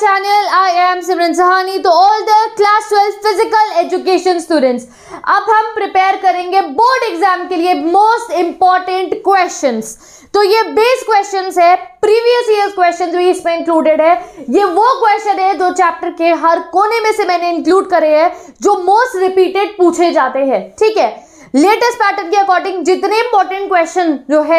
Channel I am Simran Sahani तो all the class twelve physical education students अब हम prepare करेंगे बोर्ड एग्जाम के लिए मोस्ट इंपॉर्टेंट क्वेश्चंस तो ये बेस क्वेश्चंस है प्रीवियस ईयर क्वेश्चन भी इसमें इंक्लूडेड है ये वो क्वेश्चन है जो चैप्टर के हर कोने में से मैंने इंक्लूड करे हैं जो मोस्ट रिपीटेड पूछे जाते हैं ठीक है थीके? लेटेस्ट पैटर्न के अकॉर्डिंग जितने इंपॉर्टेंट क्वेश्चन जो है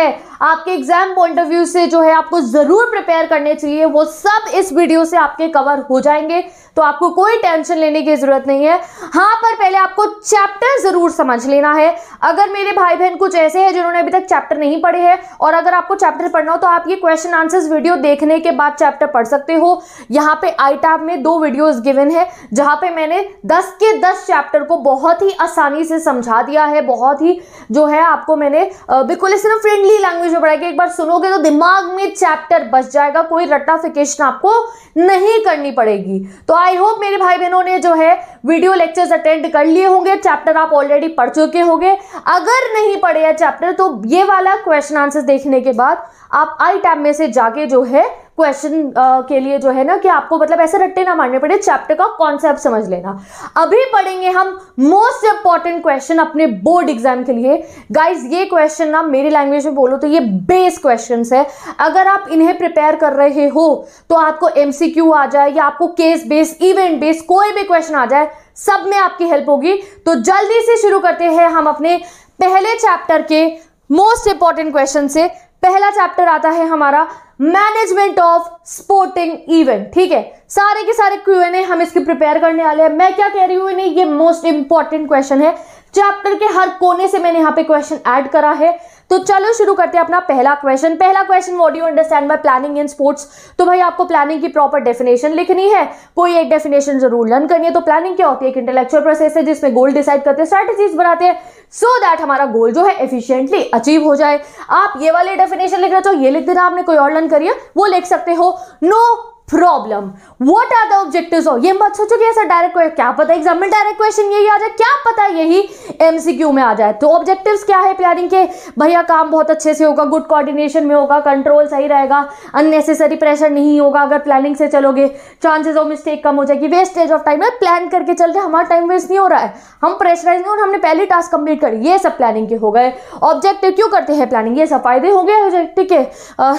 आपके एग्जाम पॉइंट ऑफ व्यू से जो है आपको जरूर प्रिपेयर करने चाहिए वो सब इस वीडियो से आपके कवर हो जाएंगे तो आपको कोई टेंशन लेने की ज़रूरत नहीं है हाँ पर पहले आपको चैप्टर ज़रूर समझ लेना है अगर मेरे भाई बहन कुछ ऐसे हैं जिन्होंने अभी तक चैप्टर नहीं पढ़े हैं और अगर आपको चैप्टर पढ़ना हो तो आप ये क्वेश्चन आंसर्स वीडियो देखने के बाद चैप्टर पढ़ सकते हो यहाँ पे आई टैप में दो वीडियोज़ गिवन है जहाँ पे मैंने दस के दस चैप्टर को बहुत ही आसानी से समझा दिया है बहुत ही जो है आपको मैंने बिल्कुल सिर्फ फ्रेंडली लैंग्वेज में पढ़ाई एक बार सुनोगे तो दिमाग में चैप्टर बच जाएगा कोई रट्टाफिकेशन आपको नहीं करनी पड़ेगी तो आज आई होप मेरे भाई बहनों ने जो है वीडियो लेक्चर्स अटेंड कर लिए होंगे चैप्टर आप ऑलरेडी पढ़ चुके होंगे अगर नहीं पढ़े चैप्टर तो ये वाला क्वेश्चन आंसर देखने के बाद आप आई टैब में से जाके जो है क्वेश्चन uh, के लिए जो है ना कि आपको मतलब ऐसे रट्टे ना मारने पड़े चैप्टर का कॉन्सेप्ट समझ लेना अभी पढ़ेंगे हम मोस्ट इंपॉर्टेंट क्वेश्चन अपने बोर्ड एग्जाम के लिए गाइज ये क्वेश्चन ना मेरी लैंग्वेज में बोलो तो ये बेस क्वेश्चन है अगर आप इन्हें प्रिपेयर कर रहे हो तो आपको एम आ जाए या आपको केस बेस इवेंट बेस कोई भी क्वेश्चन आ जाए सब में आपकी हेल्प होगी तो जल्दी से शुरू करते हैं हम अपने पहले चैप्टर के मोस्ट इंपॉर्टेंट क्वेश्चन से पहला चैप्टर आता है हमारा मैनेजमेंट ऑफ स्पोर्टिंग इवेंट ठीक है सारे के सारे क्यू एन ए हम इसके प्रिपेयर करने वाले हैं मैं क्या कह रही हूँ ये मोस्ट इंपॉर्टेंट क्वेश्चन है चैप्टर के हर कोने से मैंने यहाँ पे क्वेश्चन ऐड करा है तो चलो शुरू करते हैं अपना पहला क्वेश्चन पहला question what you understand by planning in sports तो भाई आपको प्लानिंग की प्रॉपर डेफिनेशन लिखनी है कोई एक डेफिनेशन जरूर लर्न करनी है तो प्लानिंग क्या होती है एक इंटेलेक्चुअल प्रोसेस है जिसमें गोल डिसाइड करते हैं स्ट्रैटेजीज बनाते हैं सो so दैट हमारा गोल जो है एफिशियंटली अचीव हो जाए आप ये वाले डेफिनेशन लिखना चाहो ये लिख देना आपने कोई और लर्न करिए वो लिख सकते हो no problem what are the objective और ये मत सोचो ऐसा डायरेक्ट क्या पता एग्जाम में डायरेक्ट क्वेश्चन यही आ जाए क्या पता यही एमसीक्यू में आ जाए तो ऑब्जेक्टिव क्या है प्लानिंग के भैया काम बहुत अच्छे से होगा गुड कोऑर्डिनेशन में होगा कंट्रोल सही रहेगा अननेसेसरी प्रेशर नहीं होगा अगर प्लानिंग से चलोगे चांसेस ऑफ मिस्टेक कम हो जाएगी वेस्टेज ऑफ टाइम है प्लान करके चल रहे हमारा टाइम वेस्ट नहीं हो रहा है हम प्रेशराइज नहीं और हमने पहले टास्क कंप्लीट करी ये सब प्लानिंग के हो गए ऑब्जेक्टिव क्यों करते हैं प्लानिंग ये सब फायदे होंगे ठीक के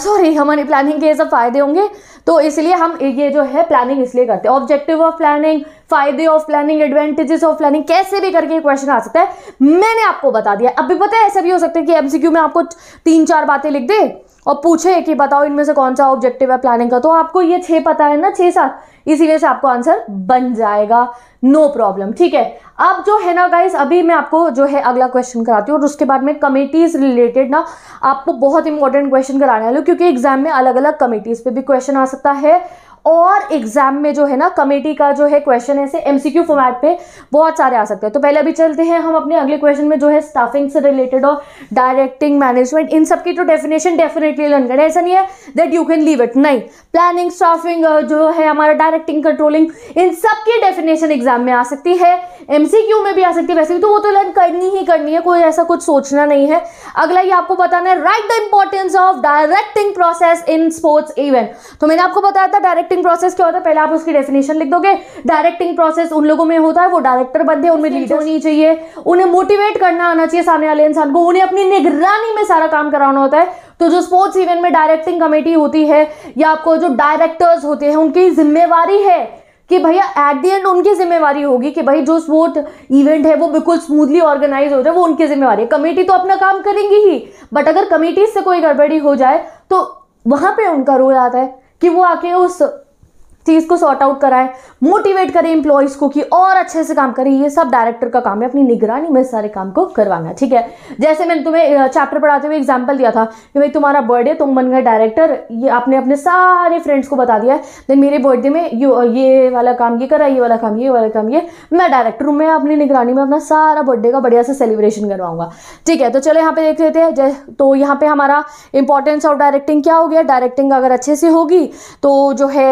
सॉरी हमारी प्लानिंग के ये सब फायदे होंगे तो इसलिए हम ये जो है प्लानिंग इसलिए करते हैं ऑब्जेक्टिव ऑफ प्लानिंग फायदे of planning advantages of planning कैसे भी करके क्वेश्चन आ सकता है मैंने आपको बता दिया अभी पता है ऐसा भी हो सकता है कि एमसीक्यू में आपको तीन चार बातें लिख दे और पूछे कि बताओ इनमें से कौन सा ऑब्जेक्टिव है प्लानिंग का तो आपको ये छः पता है ना छः सात इसीलिए से आपको आंसर बन जाएगा नो प्रॉब्लम ठीक है अब जो है ना गाइस अभी मैं आपको जो है अगला क्वेश्चन कराती हूँ और उसके बाद में कमेटीज़ रिलेटेड ना आपको बहुत इंपॉर्टेंट क्वेश्चन कराने वाले क्योंकि एग्जाम में अलग अलग कमेटीज़ पे भी क्वेश्चन आ सकता है और एग्जाम में जो है ना कमेटी का जो है क्वेश्चन ऐसे एमसीक्यू फॉर्मेट पे बहुत सारे आ सकते हैं तो पहले अभी चलते हैं हम अपने अगले क्वेश्चन में जो है स्टाफिंग से रिलेटेड और डायरेक्टिंग मैनेजमेंट इन सब की तो डेफिनेशन डेफिनेटली लर्न करें ऐसा नहीं है that you can leave it नहीं प्लानिंग स्टाफिंग जो है हमारा डायरेक्टिंग कंट्रोलिंग इन सब की डेफिनेशन एग्जाम में आ सकती है एम में भी आ सकती है वैसे भी तो वो तो लर्न करनी ही करनी है कोई ऐसा कुछ सोचना नहीं है अगला ये आपको बताना है write the importance of directing process in sports event तो मैंने आपको बताया था डायरेक्टिंग डायरेक्टिंग प्रोसेस क्या होता है पहले आप उसकी डेफिनेशन लिख दोगे डायरेक्टिंग प्रोसेस उन लोगों में होता है वो डायरेक्टर बनते हैं उनमें लीड होनी चाहिए उन्हें मोटिवेट करना आना चाहिए सामने वाले इंसान को उन्हें अपनी निगरानी में सारा काम कराना होता है तो जो स्पोर्ट्स इवेंट में डायरेक्टिंग कमेटी होती है या आपको जो डायरेक्टर्स होते हैं उनकी जिम्मेवारी है कि भैया एट दी एंड उनकी जिम्मेवारी होगी कि भाई जो स्पोर्ट इवेंट है वो बिल्कुल स्मूथली ऑर्गेनाइज हो जाए वो उनकी जिम्मेवारी है कमेटी तो अपना काम करेंगी ही बट अगर कमेटी से कोई गड़बड़ी हो जाए तो वहां पे उनका रोल आता है कि वो आके उस चीज़ को सॉर्ट आउट कराए मोटिवेट करें इंप्लॉयज को कि और अच्छे से काम करें ये सब डायरेक्टर का काम है अपनी निगरानी में सारे काम को करवाना ठीक है जैसे मैंने तुम्हें चैप्टर पढ़ाते हुए एग्जाम्पल दिया था कि भाई तुम्हारा बर्थडे तुम बन गए डायरेक्टर ये आपने अपने सारे फ्रेंड्स को बता दिया है देन मेरे बर्थडे में ये वाला काम ये करा ये वाला काम ये वाला काम ये मैं डायरेक्टर हूँ मैं अपनी निगरानी में अपना सारा बर्थडे का बढ़िया से सेलिब्रेशन करवाऊंगा ठीक है तो चलो यहाँ पे देख लेते हैं तो यहाँ पे हमारा इंपॉर्टेंस ऑफ डायरेक्टिंग क्या हो गया डायरेक्टिंग अगर अच्छे से होगी तो जो है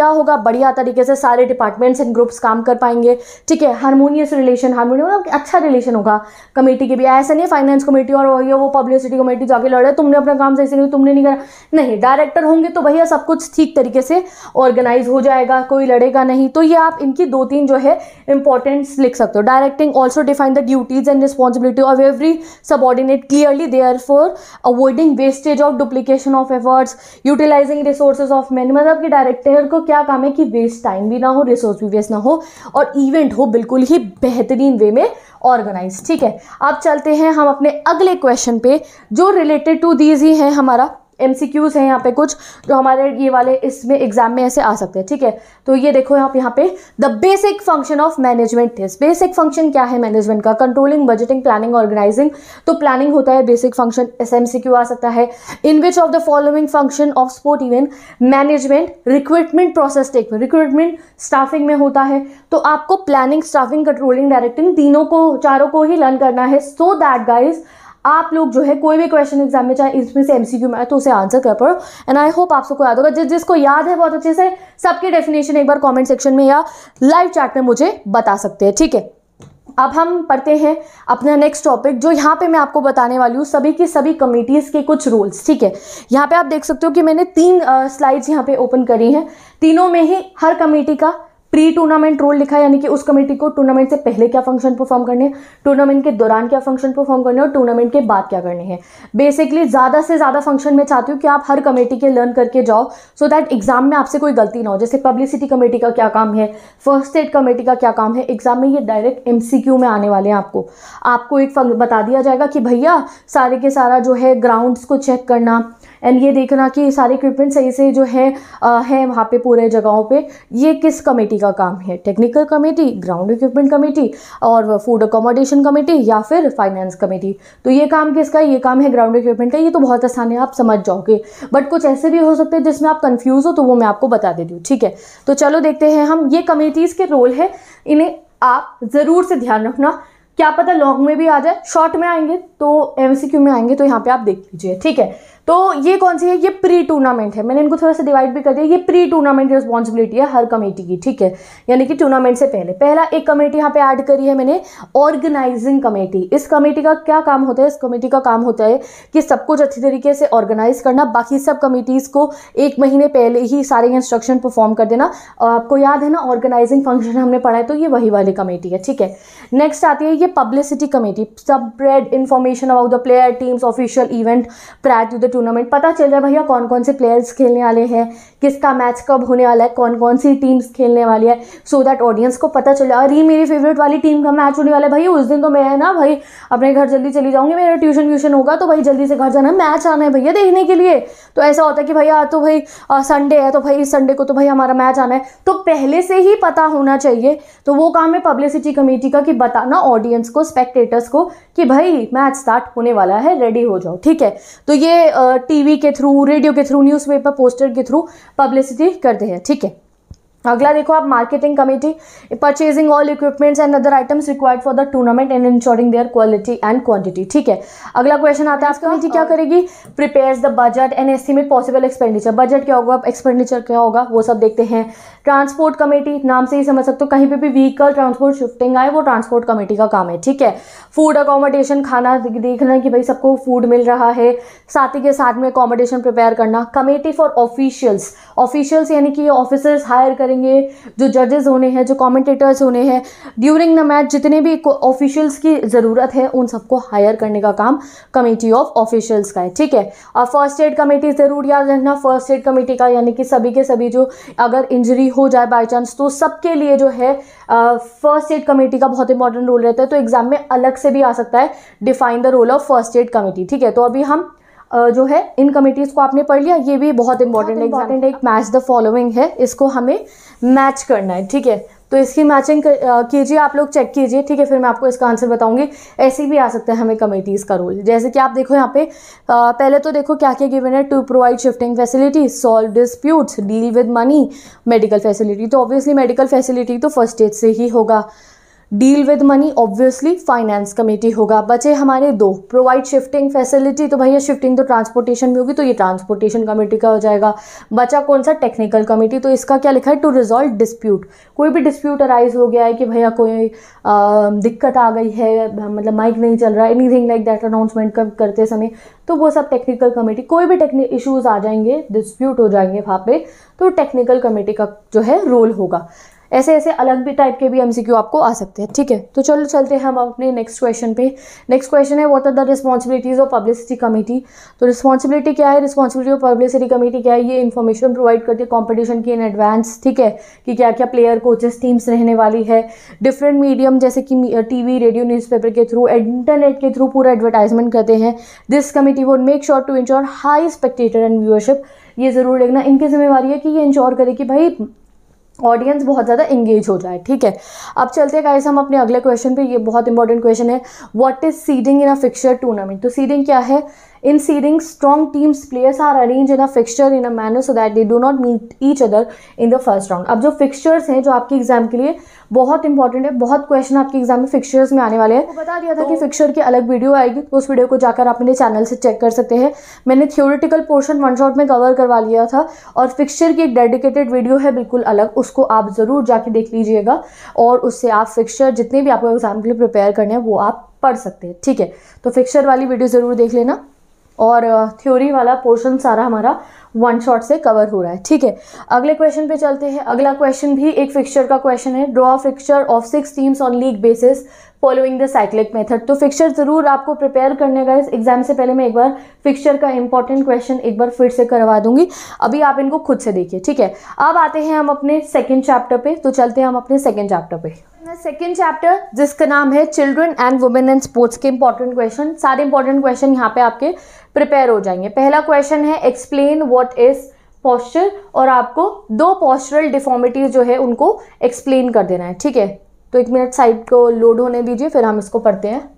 क्या होगा बढ़िया तरीके से सारे डिपार्टमेंट्स एंड ग्रुप्स काम कर पाएंगे ठीक है हारमोनियस रिलेशन हारमोनियम अच्छा रिलेशन होगा कमेटी के भी ऐसा नहीं फाइनेंस कमेटी और वही वो पब्लिसिटी कमेटी जाके लड़ रहे तुमने अपना काम सही से नहीं तुमने नहीं करा नहीं डायरेक्टर होंगे तो भैया सब कुछ ठीक तरीके से ऑर्गेनाइज हो जाएगा कोई लड़ेगा नहीं तो ये आप इनकी दो तीन जो है इंपॉर्टेंस लिख सकते हो directing also define the duties and responsibility of every subordinate clearly therefore avoiding wastage of duplication of efforts utilizing resources of man मतलब कि डायरेक्टर को क्या काम है कि वेस्ट टाइम भी ना हो रिसोर्स भी वेस्ट ना हो और इवेंट हो बिल्कुल ही बेहतरीन वे में ऑर्गेनाइज ठीक है अब चलते हैं हम अपने अगले क्वेश्चन पे जो रिलेटेड टू दीज ही है हमारा एम सी क्यूज़ हैं यहाँ पे कुछ जो हमारे ये वाले इसमें एग्जाम में ऐसे आ सकते हैं ठीक है तो ये देखो आप यहाँ पे the basic function of management is basic function क्या है मैनेजमेंट का कंट्रोलिंग बजटिंग प्लानिंग ऑर्गेनाइजिंग तो प्लानिंग होता है basic function as M C Q आ सकता है in which of the following function of sport event management recruitment process take recruitment staffing में होता है तो आपको प्लानिंग स्टाफिंग कंट्रोलिंग डायरेक्टिंग तीनों को चारों को ही लर्न करना है सो दैट गाइज आप लोग जो है कोई भी क्वेश्चन एग्जाम में चाहे इसमें से एमसीक्यू में आए तो उसे आंसर कर पाओ एंड आई होप आप सबको याद होगा जिस जिसको याद है बहुत अच्छे से सबकी डेफिनेशन एक बार कॉमेंट सेक्शन में या लाइव चैट में मुझे बता सकते हैं ठीक है अब हम पढ़ते हैं अपना नेक्स्ट टॉपिक जो यहाँ पे मैं आपको बताने वाली हूँ सभी की सभी कमेटीज़ के कुछ रूल्स ठीक है यहाँ पे आप देख सकते हो कि मैंने तीन स्लाइड्स यहाँ पे ओपन करी हैं तीनों में ही हर कमेटी का प्री टूर्नामेंट रोल लिखा है यानी कि उस कमेटी को टूर्नामेंट से पहले क्या फंक्शन परफॉर्म करने हैं टूर्नामेंट के दौरान क्या फंक्शन परफॉर्म करने और टूर्नामेंट के बाद क्या करने हैं बेसिकली ज़्यादा से ज़्यादा फंक्शन मैं चाहती हूँ कि आप हर कमेटी के लर्न करके जाओ सो दैट एग्जाम में आपसे कोई गलती ना हो जैसे पब्लिसिटी कमेटी का क्या काम है फर्स्ट एड कमेटी का क्या काम है एग्जाम में ये डायरेक्ट एम में आने वाले हैं आपको आपको एक बता दिया जाएगा कि भैया सारे के सारा जो है ग्राउंड्स को चेक करना एंड ये देखना कि सारे इक्विपमेंट सही से जो है आ, है वहाँ पे पूरे जगहों पे ये किस कमेटी का काम है technical committee ground equipment committee और फूड अकोमोडेशन कमेटी या फिर फाइनेंस कमेटी तो ये काम किसका ये काम है ग्राउंड इक्विपमेंट का ये तो बहुत आसान है आप समझ जाओगे बट कुछ ऐसे भी हो सकते हैं जिसमें आप कन्फ्यूज़ हो तो वो मैं आपको बता देती हूँ ठीक है तो चलो देखते हैं हम ये कमेटीज़ के रोल है इन्हें आप ज़रूर से ध्यान रखना क्या पता लॉन्ग में भी आ जाए शॉर्ट में आएंगे तो एम में आएंगे तो यहाँ पे आप देख लीजिए ठीक है तो ये कौन सी है ये प्री टूर्नामेंट है मैंने इनको थोड़ा सा डिवाइड भी कर दिया ये प्री टूर्नामेंट रिस्पॉन्सिबिलिटी है हर कमेटी की ठीक है यानी कि टूर्नामेंट से पहले पहला एक कमेटी यहाँ पे ऐड करी है मैंने ऑर्गेनाइजिंग कमेटी इस कमेटी का क्या काम होता है इस कमेटी का काम होता है कि सब कुछ अच्छी तरीके से ऑर्गेनाइज करना बाकी सब कमेटीज़ को एक महीने पहले ही सारे इंस्ट्रक्शन परफॉर्म कर देना आपको याद है ना ऑर्गेनाइजिंग फंक्शन हमने पढ़ा है तो ये वही वाली कमेटी है ठीक है नेक्स्ट आती है ये publicity committee spread information about the player teams official event prior to the tournament पता चल रहा है भैया कौन कौन से प्लेयर्स खेलने वाले हैं किसका मैच कब होने वाला है कौन कौन सी टीम्स खेलने वाली है सो दैट ऑडियंस को पता चल रहा अरे मेरी फेवरेट वाली टीम का मैच होने वाला है भैया उस दिन तो मैं है ना भाई अपने घर जल्दी चली जाऊँगी मेरा ट्यूशन व्यूशन होगा तो भाई जल्दी से घर जाना मैच आना है भैया देखने के लिए तो ऐसा होता है कि भैया तो भाई संडे है तो भाई इस संडे को तो भाई हमारा मैच आना है तो पहले से ही पता होना चाहिए तो वो काम है पब्लिसिटी कमेटी का कि बताना ऑडियंस को स्पेक्टेटर्स को कि भाई मैच स्टार्ट होने वाला है रेडी हो जाओ ठीक है तो ये टीवी के थ्रू रेडियो के थ्रू न्यूज़पेपर पोस्टर के थ्रू पब्लिसिटी करते हैं ठीक है अगला देखो आप marketing committee purchasing all equipments and other items required for the tournament and ensuring their quality and quantity ठीक है अगला क्वेश्चन आता है आप कमेटी क्या हाँ। करेगी prepare the budget and estimate possible expenditure budget क्या होगा एक्सपेंडिचर क्या होगा वो सब देखते हैं ट्रांसपोर्ट कमेटी नाम से ही समझ सकते हो कहीं पर भी व्हीकल ट्रांसपोर्ट शिफ्टिंग आए वो ट्रांसपोर्ट कमेटी का काम है ठीक है फूड अकोमोडेशन खाना देखना कि भाई सबको फूड मिल रहा है साथ ही के साथ में अकोमोडेशन प्रिपेयर करना कमेटी फॉर ऑफिशियल्स ऑफिशियल्स यानी कि ऑफिसर्स हायर करें करेंगे जो जजेस होने हैं जो कमेंटेटर्स होने हैं ड्यूरिंग द मैच जितने भी ऑफिशियल्स की ज़रूरत है उन सबको हायर करने का काम कमेटी ऑफ ऑफिशियल्स का है ठीक है और फर्स्ट एड कमेटी ज़रूर याद रखना फर्स्ट एड कमेटी का यानी कि सभी के सभी जो अगर इंजरी हो जाए बाई चांस तो सबके लिए जो है फर्स्ट एड कमेटी का बहुत इंपॉर्टेंट रोल रहता है तो एग्जाम में अलग से भी आ सकता है define the role of first aid committee ठीक है तो अभी हम जो है इन कमिटीज़ को आपने पढ़ लिया ये भी बहुत इंपॉर्टेंट है इंपॉर्टेंट एक मैच द फॉलोइंग है इसको हमें मैच करना है ठीक है तो इसकी मैचिंग कीजिए आप लोग चेक कीजिए ठीक है फिर मैं आपको इसका आंसर बताऊंगी ऐसे भी आ सकते हैं हमें कमेटीज़ का रोल जैसे कि आप देखो यहाँ पे आ, पहले तो देखो क्या क्या गिवन है to provide shifting facility solve disputes deal with money medical facility तो ऑब्वियसली मेडिकल फैसिलिटी तो फर्स्ट एड से ही होगा deal with money obviously finance committee होगा बचे हमारे दो प्रोवाइड शिफ्टिंग फैसिलिटी तो भैया शिफ्टिंग तो ट्रांसपोर्टेशन में होगी तो ये ट्रांसपोर्टेशन कमेटी का हो जाएगा बचा कौन सा टेक्निकल कमेटी तो इसका क्या लिखा है टू रिजॉल्व डिस्प्यूट कोई भी डिस्प्यूट अराइज हो गया है कि भैया कोई आ, दिक्कत आ गई है मतलब माइक नहीं चल रहा anything like that announcement करते समय तो वो सब टेक्निकल कमेटी कोई भी टेक्निक इशूज़ आ जाएंगे डिस्प्यूट हो जाएंगे वहाँ पे तो टेक्निकल कमेटी का जो है रोल होगा ऐसे ऐसे अलग भी टाइप के भी एम आपको आ सकते हैं ठीक है तो चलो चलते हैं हम अपने नेक्स्ट क्वेश्चन पे नेक्स्ट क्वेश्चन है what are the responsibilities of publicity committee तो रिस्पॉन्सिबिलिटी क्या है रिस्पॉन्सिबिलिटी ऑफ पब्लिसिटी कमेटी क्या है ये इन्फॉर्मेशन प्रोवाइड करती है कॉम्पिटिशन की इन एडवांस ठीक है कि क्या क्या प्लेयर कोचेस टीम्स रहने वाली है डिफरेंट मीडियम जैसे कि टी रेडियो न्यूज़पेपर के थ्रू इंटरनेट के थ्रू पूरा एडवर्टाइजमेंट करते हैं this committee what make sure to ensure high spectator and viewership ये ज़रूर देखना इनकी जिम्मेवारी है कि ये इंश्योर करे कि भाई ऑडियंस बहुत ज़्यादा इंगेज हो जाए ठीक है अब चलते हैं गाइस हम अपने अगले क्वेश्चन पे ये बहुत इंपॉर्टेंट क्वेश्चन है what is seeding in a fixer tournament तो सीडिंग क्या है In seedings, strong teams players are arranged in a fixture in a manner so that they do not meet each other in the first round. अब जो fixtures हैं जो आपके exam के लिए बहुत इंपॉर्टेंट है बहुत क्वेश्चन आपके एग्जाम में फिक्चर्स में आने वाले हैं तो बता दिया था तो, कि फिक्चर की अलग वीडियो आएगी तो उस वीडियो को जाकर आप मेरे चैनल से चेक कर सकते हैं मैंने थ्योरेटिकल पोर्शन वन शॉट में कवर करवा लिया था और फिक्चर की एक डेडिकेटेड वीडियो है बिल्कुल अलग उसको आप ज़रूर जाके देख लीजिएगा और उससे आप फिक्चर जितने भी आपको एग्जाम के लिए प्रिपेयर करने हैं वो आप पढ़ सकते हैं ठीक है तो फिक्चर वाली वीडियो ज़रूर देख लेना और थ्योरी वाला पोर्शन सारा हमारा वन शॉट से कवर हो रहा है ठीक है अगले क्वेश्चन पे चलते हैं अगला क्वेश्चन भी एक फिक्सचर का क्वेश्चन है draw fixture of six teams on league basis following the cyclic method तो फिक्सचर ज़रूर आपको प्रिपेयर करने का इस एग्ज़ाम से पहले मैं एक बार फिक्चर का इंपॉर्टेंट क्वेश्चन एक बार फिर से करवा दूंगी अभी आप इनको खुद से देखिए ठीक है अब आते हैं हम अपने सेकेंड चैप्टर पे तो चलते हैं हम अपने सेकेंड चैप्टर पे सेकेंड चैप्टर जिसका नाम है children and women and sports के इंपॉर्टेंट क्वेश्चन सारे इंपॉर्टेंट क्वेश्चन यहाँ पे आपके प्रिपेयर हो जाएंगे पहला क्वेश्चन है एक्सप्लेन वॉट इज़ पॉस्चर और आपको दो पॉस्चरल डिफॉर्मिटीज़ जो है उनको एक्सप्लेन कर देना है ठीक है तो एक मिनट साइड को लोड होने दीजिए फिर हम इसको पढ़ते हैं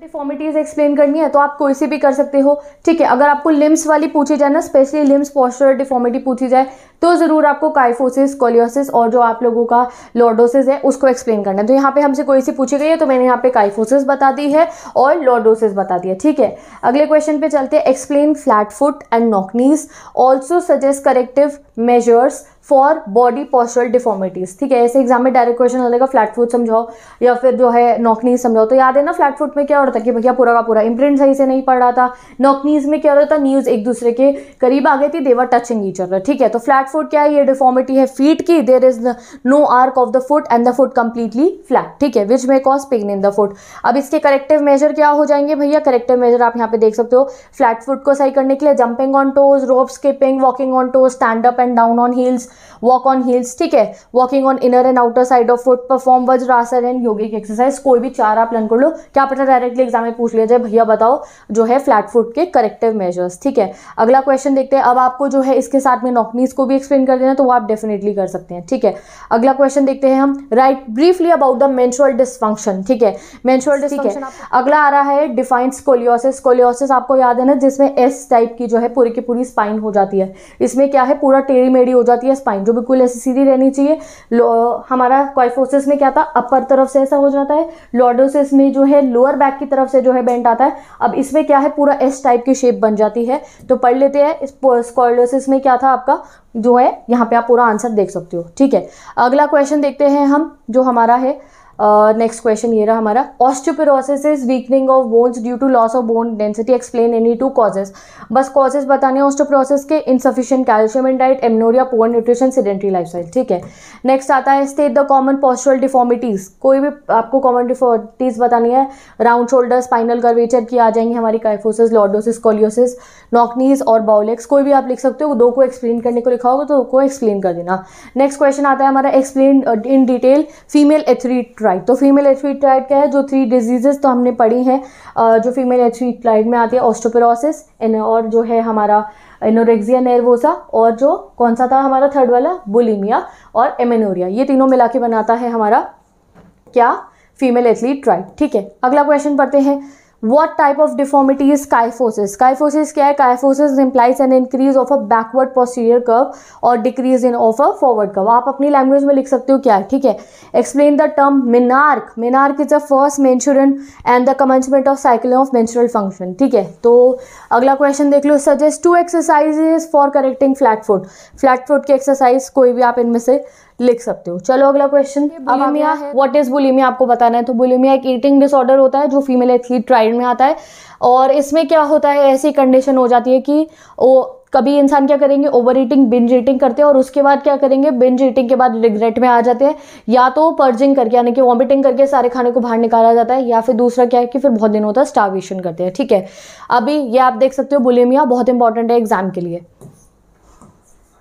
डिफॉर्मिटीज़ एक्सप्लेन करनी है तो आप कोई सी भी कर सकते हो ठीक है अगर आपको लिम्स वाली पूछी जाए ना स्पेशली लिम्स पॉस्चर डिफॉर्मिटी पूछी जाए तो ज़रूर आपको काइफोसिस कोलियोसिस और जो आप लोगों का लॉर्डोसिस है उसको एक्सप्लेन करना है तो यहाँ पे हमसे कोई सी पूछी गई है तो मैंने यहाँ पे काइफोसिस बता दी है और लॉर्डोसिस बता दिया ठीक है अगले क्वेश्चन पे चलते हैं explain flat foot and knock knees also suggest corrective measures for body postural deformities ठीक है ऐसे एग्जाम में डायरेक्ट क्वेश्चन जाएगा फ्लैट फुट समझाओ या फिर जो है नॉकनीज समझाओ तो याद है ना फ्लैट फुट में क्या होता था कि भैया पूरा का पूरा इम्प्रिंट सही से नहीं पड़ रहा था नॉकनीज में क्या हो था न्यूज़ एक दूसरे के करीब आ गई थी देवर टचिंग ईच अदर ठीक है तो फ्लैट फुट क्या है ये डिफॉर्मिटी है फीट की there is no arch of the foot and the foot completely flat ठीक है which may cause pain in the foot अब इसके करेक्टिव मेजर क्या हो जाएंगे भैया करेक्टिव मेजर आप यहाँ पे देख सकते हो फ्लैट फुट को सही करने के लिए jumping on toes rope skipping walking on toes stand up and down on heels walk on heels ठीक है walking on inner and outer side of foot perform Vajrasana and yogic exercise कोई भी चार आप लर्न कर लो क्या पता डायरेक्टली एग्जाम में पूछ लिया जाए भैया बताओ जो है फ्लैट फुट के करेक्टिव मेजर्स ठीक है अगला क्वेश्चन देखते हैं अब आपको जो है इसके साथ में नॉकनीस को भी एक्सप्लेन कर देना तो वो आप डेफिनेटली कर सकते हैं ठीक है अगला क्वेश्चन देखते हैं हम write briefly about the menstrual dysfunction ठीक है मेंस्ट्रुअल डिस्फंक्शन अगला आ रहा है डिफाइंड स्कोलियोसिस स्कोलियोसिस आपको याद है ना जिसमें एस टाइप की जो है पूरी की पूरी स्पाइन हो जाती है इसमें क्या है पूरा टेढ़ी मेढ़ी हो जाती है स्पाइन जो बिल्कुल ऐसी सीधी रहनी चाहिए हमारा क्वाइफोसिस में क्या था अपर तरफ से ऐसा हो जाता है लॉडोसिस में जो है लोअर बैक की तरफ से जो है बेंट आता है अब इसमें क्या है पूरा एस टाइप की शेप बन जाती है तो पढ़ लेते हैं स्कॉलोसिस में क्या था आपका जो है यहाँ पे आप पूरा आंसर देख सकते हो ठीक है अगला क्वेश्चन देखते हैं हम जो हमारा है नेक्स्ट uh, क्वेश्चन ये रहा हमारा osteoporosis is weakening of bones due to loss of bone density explain any two causes बस कॉजेज बताने ऑस्टोप्रोसेस के insufficient calcium and diet amenorrhea poor nutrition sedentary lifestyle ठीक है नेक्स्ट आता है state the common postural deformities कोई भी आपको कॉमन डिफॉर्मिटीज़ बतानी है राउंड शोल्डर स्पाइनल कर्वेचर की आ जाएंगी हमारी काइफोसिस लॉर्डोसिस कोलियोसिस नॉकनीज और बाउलेक्स कोई भी आप लिख सकते हो दो को एक्सप्लेन करने को लिखा होगा तो को एक्सप्लेन कर देना नेक्स्ट क्वेश्चन आता है हमारा explain in detail female athlete तो फीमेल एथलीट क्या है जो थ्री डिजीजेज तो हमने पढ़ी हैं uh, जो फीमेल एथलीट में आती है ऑस्टोपेरोसिस और जो है हमारा एनोरेक्सिया नर्वोसा और जो कौन सा था हमारा थर्ड वाला बुलिमिया और एमेनोरिया ये तीनों मिला के बनाता है हमारा क्या फीमेल एथलीट ट्राइड ठीक है अगला क्वेश्चन पढ़ते हैं what type of deformity is kyphosis kyphosis क्या है kyphosis implies an increase of a backward posterior curve और decrease in of a forward curve आप अपनी लैंग्वेज में लिख सकते हो क्या ठीक है explain the term menarche menarche is a first menstruation and the commencement of cycle of menstrual function ठीक है तो अगला क्वेश्चन देख लो suggest two exercises for correcting flat foot flat foot की एक्सरसाइज कोई भी आप इनमें से लिख सकते हो चलो अगला question bulimia what is bulimia आपको बताना है तो बुलिमिया एक ईटिंग डिसऑर्डर होता है जो फीमेल एथलीट ट्राइड में आता है और इसमें क्या होता है ऐसी कंडीशन हो जाती है कि वो कभी इंसान क्या करेंगे ओवर ईटिंग बिंज ईटिंग करते हैं और उसके बाद क्या करेंगे बिंज ईटिंग के बाद रिग्रेट में आ जाते हैं या तो पर्जिंग करके यानी कि वॉमिटिंग करके सारे खाने को बाहर निकाला जाता है या फिर दूसरा क्या है कि फिर बहुत दिन होता है स्टार्वेशन करते हैं ठीक है अभी ये आप देख सकते हो बुलेमिया बहुत इंपॉर्टेंट है एग्जाम के लिए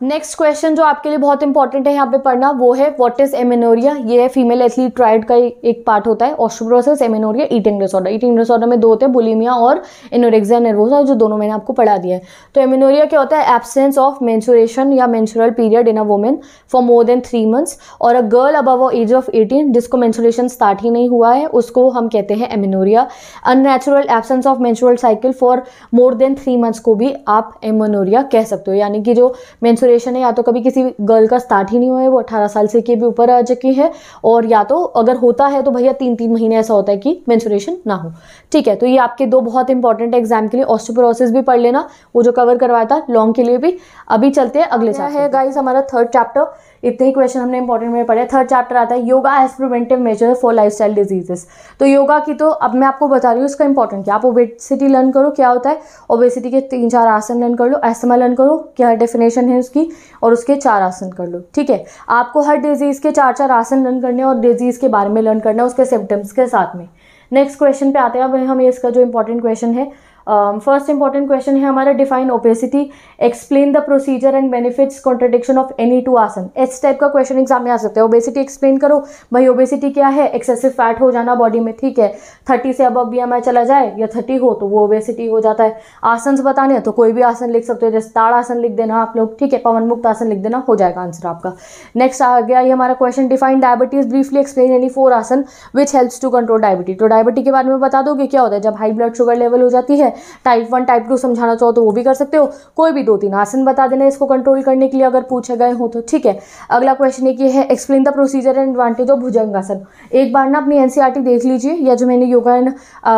नेक्स्ट क्वेश्चन जो आपके लिए बहुत इंपॉर्टेंट है यहाँ पे पढ़ना वो है व्हाट इज एमेनोरिया ये है फीमेल एथलीट ट्राइड का एक पार्ट होता है osteoporosis amenorrhea eating disorder eating disorder में दो होते हैं बुलिमिया और एनोरेक्सिया नर्वोसा जो दोनों मैंने आपको पढ़ा दिया है तो एमेनोरिया क्या होता है absence of menstruation or menstrual period in a women for more than three months और a girl above age of eighteen जिसको मेंसुरेशन स्टार्ट ही नहीं हुआ है उसको हम कहते हैं amenorrhea unnatural absence of menstrual cycle for more than three months को भी आप एमेनोरिया कह सकते हो यानी कि जो मैं मेंसुरेशन है या तो कभी किसी गर्ल का स्टार्ट ही नहीं हुआ है वो अठारह साल से के भी ऊपर आ चुकी है और या तो अगर होता है तो भैया तीन तीन महीने ऐसा होता है कि मैंसुरेशन ना हो ठीक है तो ये आपके दो बहुत इंपॉर्टेंट एग्जाम के लिए ऑस्टोपोरोसिस भी पढ़ लेना वो जो कवर करवाया था लॉन्ग के लिए भी अभी चलते हैं अगले है गाइज हमारा थर्ड चैप्टर इतने ही क्वेश्चन हमने इंपॉर्टेंट में पढ़े थर्ड चैप्टर आता है yoga as preventive measure for life style diseases तो योगा की तो अब मैं आपको बता रही हूँ उसका इंपॉर्टेंट क्या आप ओबेसिटी लर्न करो क्या होता है ओबेसिटी के तीन चार आसन लर्न कर लो एस्थमा लर्न करो क्या डेफिनेशन है उसकी और उसके चार आसन कर लो ठीक है आपको हर डिजीज़ के चार चार आसन लर्न करने और डिजीज़ के बारे में लर्न करना है उसके सिम्टम्स के साथ में नेक्स्ट क्वेश्चन पे आते हैं अब हम इसका जो इंपॉर्टेंट क्वेश्चन है फर्स्ट इंपॉर्टेंट क्वेश्चन है हमारा define obesity explain the procedure and benefits contradiction of any two asana इस टाइप का क्वेश्चन एग्जाम में आ सकता है ओबेसिटी एक्सप्लेन करो भाई ओबेसिटी क्या है एक्सेसिव फैट हो जाना बॉडी में ठीक है थर्टी से अब बी एम चला जाए या थर्टी हो तो वो ओबेसिटी हो जाता है आसन बताने हैं तो कोई भी आसन लिख सकते हो जैसे ताड़ आसन लिख देना आप लोग ठीक है पवन मुक्त आसन लिख देना हो जाएगा आंसर आपका नेक्स्ट आ गया ये हमारा question define diabetes briefly explain any four asana which helps to control diabetes तो डायबिटी के बारे में बता दो कि क्या होता है जब हाई ब्लड शुगर लेवल हो जाती है टाइप वन टाइप टू समझाना चाहो तो वो भी कर सकते हो कोई भी दो तीन आसन बता देना इसको कंट्रोल करने के लिए अगर पूछे गए हो तो ठीक है अगला क्वेश्चन एक ये है explain the procedure and advantage of Bhujangasana एक बार ना अपनी एनसीआरटी e देख लीजिए या जो मैंने योगा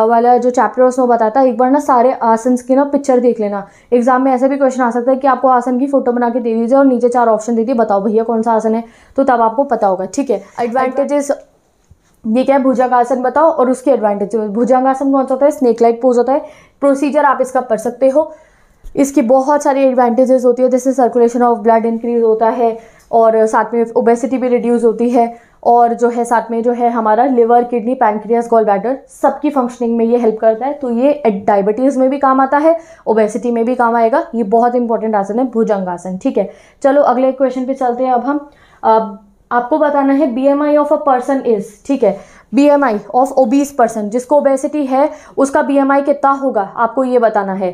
वाला जो चैप्टर उसमें बताया था एक बार ना सारे आसन की ना पिक्चर देख लेना एग्जाम में ऐसा भी क्वेश्चन आ सकता है कि आपको आसन की फोटो बना के दे दीजिए और नीचे चार ऑप्शन दे दिए बताओ भैया कौन सा आसन है तो तब आपको पता होगा ठीक है एडवांटेजेस ये क्या है भुजंगासन बताओ और उसके एडवांटेज भुजंगासन कौन सा होता है स्नेक लाइक पोज होता है प्रोसीजर आप इसका कर सकते हो इसकी बहुत सारी एडवांटेजेस होती है जैसे सर्कुलेशन ऑफ ब्लड इंक्रीज होता है और साथ में ओबेसिटी भी रिड्यूस होती है और जो है साथ में जो है हमारा liver kidney pancreas gall bladder सबकी फंक्शनिंग में ये हेल्प करता है तो ये डायबिटीज़ में भी काम आता है ओबेसिटी में भी काम आएगा ये बहुत इंपॉर्टेंट आसन है भुजंगासन ठीक है चलो अगले क्वेश्चन पे चलते हैं अब हम आपको बताना है B M I of a person is ठीक है B M I of obese person जिसको ओबेसिटी है उसका बी एम आई कितना होगा आपको ये बताना है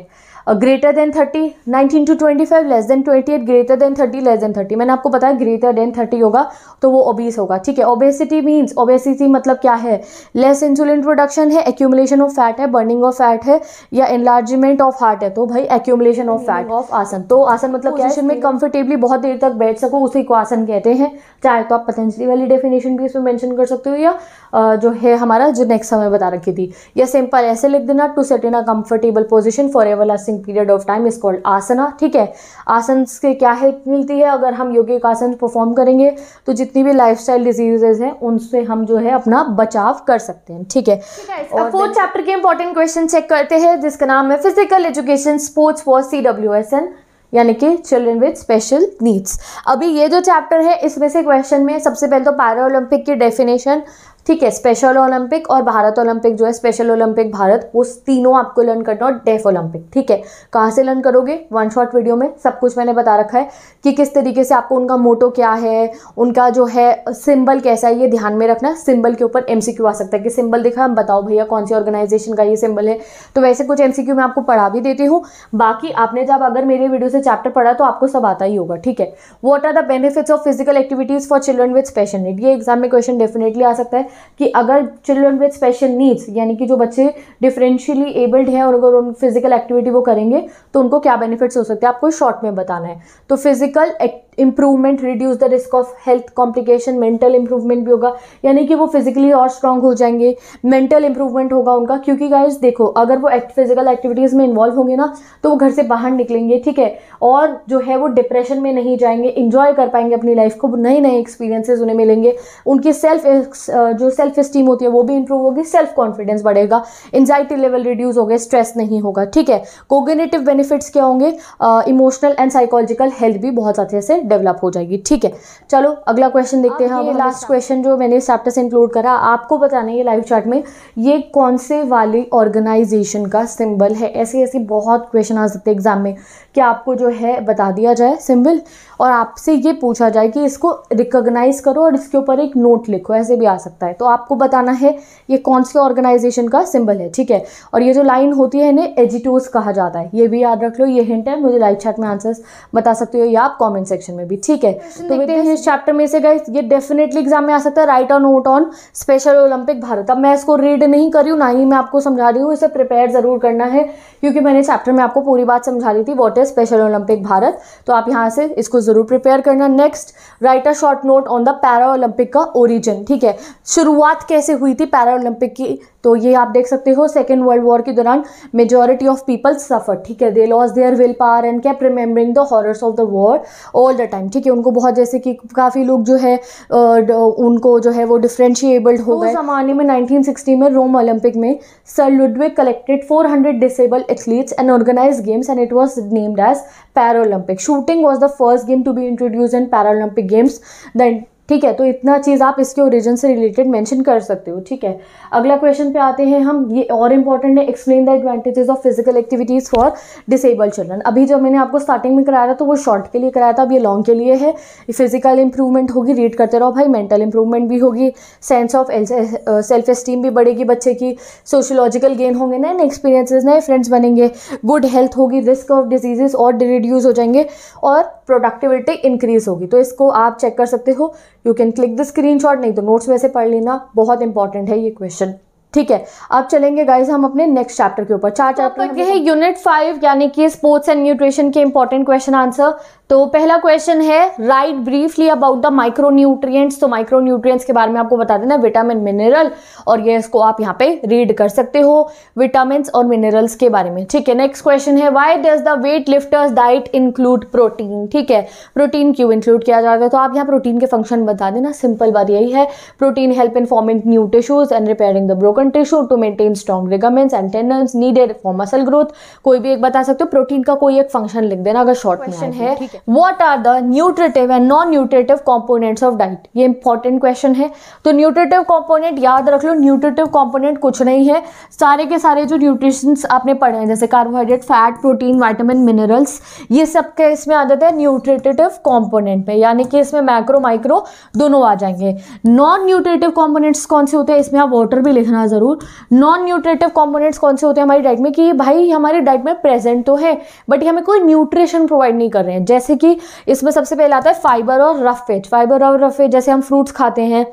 greater than thirty nineteen to twenty five less than twenty eight greater than thirty less than thirty मैंने आपको बताया ग्रेटर देन थर्टी होगा तो वो ओबीस होगा ठीक है ओबेसिटी मीन्स ओबेसिटी मतलब क्या है लेस इंसुलिन प्रोडक्शन है एक्यूमुलेशन ऑफ फैट है बर्निंग ऑफ फैट है या एनलार्जमेंट ऑफ हार्ट है तो भाई एक्यूमुलेशन ऑफ फैट ऑफ आसन तो आसन मतलब पोजिशन में कंफर्टेबली बहुत देर तक बैठ सको उसी को आसन कहते हैं चाहे तो आप पतंजलि वाली डेफिनेशन भी इसमें मैंशन कर सकते हो या जो है हमारा जो नेक्स्ट समय बता रखी थी या सिंपल ऐसे लिख देना to sit in a comfortable position for everlasting relaxing period of time is called asana ठीक है आसन से क्या हेल्प मिलती है अगर हम योगिक आसन परफॉर्म करेंगे तो जितनी भी लाइफ स्टाइल डिजीजेज हैं उनसे हम जो है अपना बचाव कर सकते हैं ठीक है और फोर्थ चैप्टर के इंपॉर्टेंट क्वेश्चन चेक करते हैं जिसका नाम है physical education sports for C W S N यानी कि चिल्ड्रन विद स्पेशल नीड्स अभी ये जो चैप्टर है इसमें से क्वेश्चन में सबसे पहले तो पैरा ओलंपिक की डेफिनेशन ठीक है स्पेशल ओलंपिक और भारत ओलंपिक जो है स्पेशल ओलंपिक भारत वो तीनों आपको लर्न करना और डेफ ओलंपिक ठीक है कहाँ से लर्न करोगे वन शॉट वीडियो में सब कुछ मैंने बता रखा है कि किस तरीके से आपको उनका मोटो क्या है उनका जो है सिंबल कैसा है ये ध्यान में रखना सिंबल के ऊपर एम आ सकता है कि सिंबल दिखा हम बताओ भैया कौन सी ऑर्गेनाइजेशन का ये सिंबल है तो वैसे कुछ एम मैं आपको पढ़ा भी देती हूँ बाकी आपने जब अगर मेरे वीडियो से चैप्टर पढ़ा तो आपको सब आता ही होगा ठीक है what are the benefits of physical activities for children with special need ये एग्जाम में क्वेश्चन डेफिनेटली आ सकता है कि अगर चिल्ड्रन विद स्पेशल नीड्स यानी कि जो बच्चे डिफरेंशियली एबल्ड हैं और अगर उन फिजिकल एक्टिविटी वो करेंगे तो उनको क्या बेनिफिट्स हो सकते हैं आपको शॉर्ट में बताना है तो physical improvement reduce the risk of health complication mental improvement भी होगा यानी कि वो फिजिकली और स्ट्रांग हो जाएंगे मेंटल इंप्रूवमेंट होगा उनका क्योंकि गाइज देखो अगर वो एक्ट फिजिकल एक्टिविटीज़ में इन्वॉल्व होंगे ना तो वो घर से बाहर निकलेंगे ठीक है और जो है वो डिप्रेशन में नहीं जाएंगे इंजॉय कर पाएंगे अपनी लाइफ को नए नए एक्सपीरियंसेस उन्हें मिलेंगे उनकी सेल्फ eh, uh, जो सेल्फ इस्टीम होती है वो भी इंप्रूव होगी सेल्फ कॉन्फिडेंस बढ़ेगा एनजाइटी लेवल रिड्यूस गए स्ट्रेस नहीं होगा ठीक है कोगेनेटिव बेनिफिट्स क्या होंगे इमोशनल एंड साइकोलॉजिकल हेल्थ भी बहुत अच्छे से डेवलप हो जाएगी ठीक है चलो अगला क्वेश्चन देखते हैं ये लास्ट क्वेश्चन जो मैंने चैप्टर से इंक्लूड करा आपको बताना है ये लाइव चार्ट में ये कौन से वाली ऑर्गेनाइजेशन का सिंबल है ऐसे ऐसे बहुत क्वेश्चन आ सकते हैं एग्जाम में कि आपको जो है बता दिया जाए सिंबल और आपसे ये पूछा जाए कि इसको रिकॉग्नाइज करो और इसके ऊपर एक नोट लिखो ऐसे भी आ सकता है तो आपको बताना है ये कौन से ऑर्गेनाइजेशन का सिंबल है ठीक है और ये जो लाइन होती है इन्हें एजिटोस कहा जाता है ये भी याद रख लो ये हिंट है मुझे लाइव चैट में आंसर्स बता सकते हो या आप कॉमेंट सेक्शन में भी ठीक है तो देखते हैं इस चैप्टर में से गए ये डेफिनेटली एग्जाम में आ सकता है write a note on special Olympic Bharat अब मैं इसको रीड नहीं करी हूँ ना ही मैं आपको समझा रही हूँ इसे प्रिपेयर ज़रूर करना है क्योंकि मैंने चैप्टर में आपको पूरी बात समझा रही थी what is special Olympic Bharat तो आप यहाँ से इसको जरूर प्रिपेयर करना next write a short note on the para Olympic का ओरिजिन ठीक है शुरुआत कैसे हुई थी पैरा ओलंपिक की तो ये आप देख सकते हो सेकेंड वर्ल्ड वॉर के दौरान मेजोरिटी ऑफ पीपल सफर ठीक है they lose their will power and cap remembering the horrors of the war all the time ठीक है उनको बहुत जैसे कि काफ़ी लोग जो है उनको जो है वो डिफ्रेंशिएबल्ड हो तो गए जमाने में 1960 में रोम ओलंपिक में sir Ludwig collected 400 hundred disable athletes and organise games and it was named as para Olympic shooting was the first game to be introduced in Paralympic Games. The ठीक है तो इतना चीज़ आप इसके ओरिजिन से related mention कर सकते हो ठीक है अगला क्वेश्चन पे आते हैं हम ये और इम्पॉर्टेंट है explain the advantages of physical activities for disable children अभी जब मैंने आपको स्टार्टिंग में कराया था तो वो शॉर्ट के लिए कराया था अब ये लॉन्ग के लिए है फिजिकल इंप्रूवमेंट होगी रीड करते रहो भाई मेंटल इंप्रूवमेंट भी होगी सेंस ऑफ सेल्फ एस्टीम भी बढ़ेगी बच्चे की सोशोलॉजिकल गेन होंगे नए नए एक्सपीरियंसेस नए फ्रेंड्स बनेंगे गुड हेल्थ होगी रिस्क ऑफ डिजीजेज और रिड्यूज़ हो जाएंगे और प्रोडक्टिविटी इंक्रीज़ होगी तो इसको आप चेक कर सकते हो you can click the shot नहीं तो नोट्स वैसे पढ़ लेना बहुत इंपॉर्टेंट है ये क्वेश्चन ठीक है अब चलेंगे गाइज हम अपने नेक्स्ट चैप्टर के ऊपर चार चैप्टर यूनिट फाइव यानी कि स्पोर्ट्स एंड न्यूट्रिशन के इंपॉर्टेंट क्वेश्चन आंसर तो पहला क्वेश्चन है write briefly about the micro तो माइक्रो के बारे में आपको बता देना विटामिन मिनरल और ये इसको आप यहाँ पे रीड कर सकते हो विटामिन और मिनरल्स के बारे में ठीक है नेक्स्ट क्वेश्चन है why does the weight lifters diet include protein ठीक है प्रोटीन क्यों इंक्लूड किया जाता है तो आप यहाँ प्रोटीन के फंक्शन बता देना सिंपल बात यही है protein help in forming new tissues and repairing the broken tissue to maintain strong ligaments and tendons needed for muscle growth कोई भी एक बता सकते हो प्रोटीन का कोई एक फंक्शन लिख देना अगर शॉर्ट क्वेश्चन तो। है what are the nutritive and non nutritive components of diet ये इंपॉर्टेंट क्वेश्चन है तो न्यूट्रेटिव कॉम्पोनेंट याद रख लो न्यूट्रेटिव कॉम्पोनेंट कुछ नहीं है सारे के सारे जो न्यूट्रिशंस आपने पढ़े हैं जैसे carbohydrate fat protein vitamin minerals ये सब के इसमें आ जाते हैं न्यूट्रेटिव कॉम्पोनेंट में यानी कि इसमें मैक्रो माइक्रो दोनों आ जाएंगे नॉन न्यूट्रेटिव कॉम्पोनेंट्स कौन से होते हैं इसमें आप वाटर भी लिखना ज़रूर नॉन न्यूट्रेटिव कॉम्पोनेंट्स कौन से होते हैं हमारी डाइट में कि भाई हमारी डाइट में प्रेजेंट तो है बट हमें कोई न्यूट्रिशन प्रोवाइड नहीं कर रहे हैं जैसे जैसे कि इसमें सबसे पहले आता है फाइबर और रफेज फाइबर और रफेज जैसे हम फ्रूट्स खाते हैं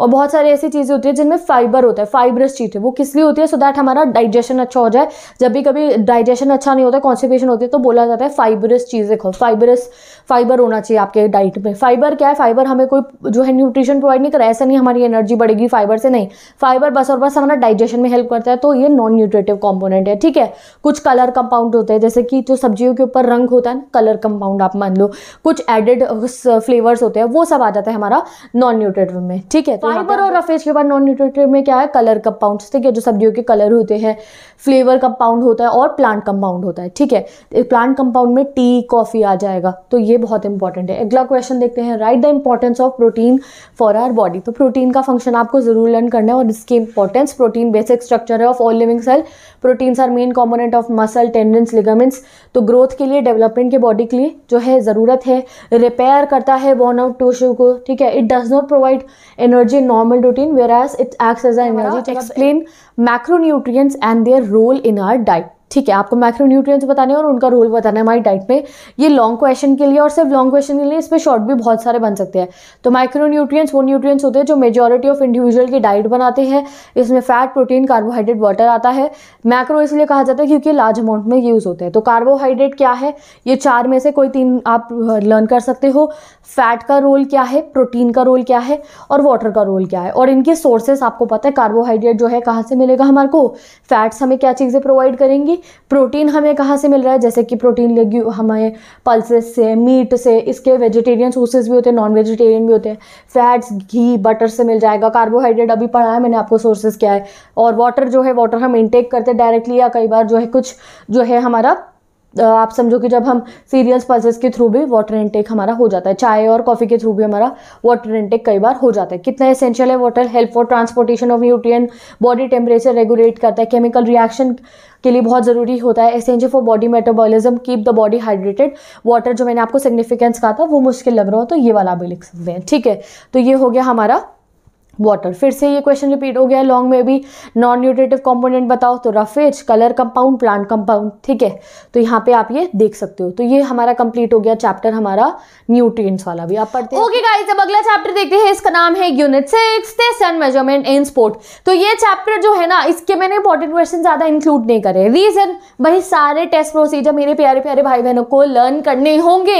और बहुत सारी ऐसी चीज़ें होती है जिनमें फाइबर होता है फाइबरस चीज़ है वो किस लिए होती है सो so दैट हमारा डाइजेशन अच्छा हो जाए जब भी कभी डाइजेशन अच्छा नहीं होता कॉन्स्टिपेशन होती है तो बोला जाता है फाइबरस चीज़ें खाओ फाइबरस फाइबर होना चाहिए आपके डाइट में फाइबर क्या है फाइबर हमें कोई जो है न्यूट्रिशन प्रोवाइड नहीं करा ऐसा नहीं हमारी एनर्जी बढ़ेगी फाइबर से नहीं फाइबर बस और बस हमारा डाइजेशन में हेल्प करता है तो ये नॉन न्यूट्रेटिव कॉम्पोनेंट है ठीक है कुछ कलर कंपाउंड होते हैं जैसे कि जो सब्जियों के ऊपर रंग होता है ना कलर कंपाउंड आप मान लो कुछ एडेड फ्लेवर्स होते हैं वो सब आ जाता है हमारा नॉन न्यूट्रेटिव में ठीक है फाइबर तो और रफेज के बाद नॉन न्यूट्रेटिव में क्या है कलर कंपाउंड ठीक है जो सब्जियों के कलर होते हैं फ्लेवर कंपाउंड होता है और प्लांट कंपाउंड होता है ठीक है प्लांट कंपाउंड में टी कॉफ़ी आ जाएगा तो ये बहुत इंपॉर्टेंट है अगला क्वेश्चन देखते हैं write the importance of protein for our body तो प्रोटीन का फंक्शन आपको जरूर लर्न करना है और इसकी इंपॉर्टेंस प्रोटीन बेसिक स्ट्रक्चर है of all living cell proteins are main component of muscle tendons ligaments तो ग्रोथ के लिए डेवलपमेंट के बॉडी के लिए जो है ज़रूरत है रिपेयर करता है बॉर्न आउट टूशू को ठीक है it does not provide energy normal routine whereas it acts as energy to explain macronutrient and their role in our diet ठीक है आपको माइक्रो न्यूट्रिएंट्स बताने हैं और उनका रोल बताना है हमारी डाइट में ये लॉन्ग क्वेश्चन के लिए और सिर्फ लॉन्ग क्वेश्चन के लिए इस पर शॉर्ट भी बहुत सारे बन सकते हैं तो माइक्रो न्यूट्रिएंट्स वो न्यूट्रिएंट्स होते हैं जो मेजोरिटी ऑफ इंडिविजुअल की डाइट बनाते हैं इसमें फैट प्रोटीन कार्बोहाइड्रेट वाटर आता है मैक्रो इसलिए कहा जाता है क्योंकि लार्ज अमाउंट में यूज़ होते हैं तो कार्बोहाइड्रेट क्या है ये चार में से कोई तीन आप लर्न कर सकते हो फैट का रोल क्या है प्रोटीन का रोल क्या है और वाटर का रोल क्या है और इनके सोर्सेस आपको पता है कार्बोहाइड्रेट जो है कहाँ से मिलेगा हमारे को फैट्स हमें क्या चीज़ें प्रोवाइड करेंगी प्रोटीन हमें कहाँ से मिल रहा है जैसे कि प्रोटीन लेगी हमें पल्सेस से मीट से इसके वेजिटेरियन सोर्सेज भी होते हैं नॉन वेजिटेरियन भी होते हैं फैट्स घी बटर से मिल जाएगा कार्बोहाइड्रेट अभी पढ़ा है मैंने आपको सोर्सेज क्या है और वाटर जो है वाटर हम इनटेक करते हैं डायरेक्टली या कई बार जो है कुछ जो है हमारा आप समझो कि जब हम सीरियल्स पल्सेस के थ्रू भी वाटर इनटेक हमारा हो जाता है चाय और कॉफ़ी के थ्रू भी हमारा वाटर इनटेक कई बार हो जाता है कितना एसेंशियल है water help for transportation of nutrient body temperature regulate करता है केमिकल रिएक्शन के लिए बहुत ज़रूरी होता है essential for body metabolism keep the body hydrated water जो मैंने आपको सिग्निफिकेंस कहा था वो मुश्किल लग रहा हो तो ये वाला भी लिख सकते हैं ठीक है तो ये हो गया हमारा वाटर फिर से ये क्वेश्चन रिपीट हो गया है लॉन्ग में भी नॉन न्यूट्रेटिव कंपोनेंट बताओ तो roughage colour compound plant compound ठीक है तो यहाँ पे आप ये देख सकते हो तो ये हमारा कंप्लीट हो गया चैप्टर हमारा न्यूट्रिएंट्स वाला भी आप पढ़ते हैं ओके गाइस अब अगला चैप्टर देखते हैं इसका नाम है unit six sun measurement in sport तो ये चैप्टर जो है ना इसके मैंने इंपॉर्टेंट क्वेश्चन ज्यादा इंक्लूड नहीं करे रीजन भाई सारे टेस्ट प्रोसीजर मेरे प्यारे प्यारे भाई बहनों को लर्न करने होंगे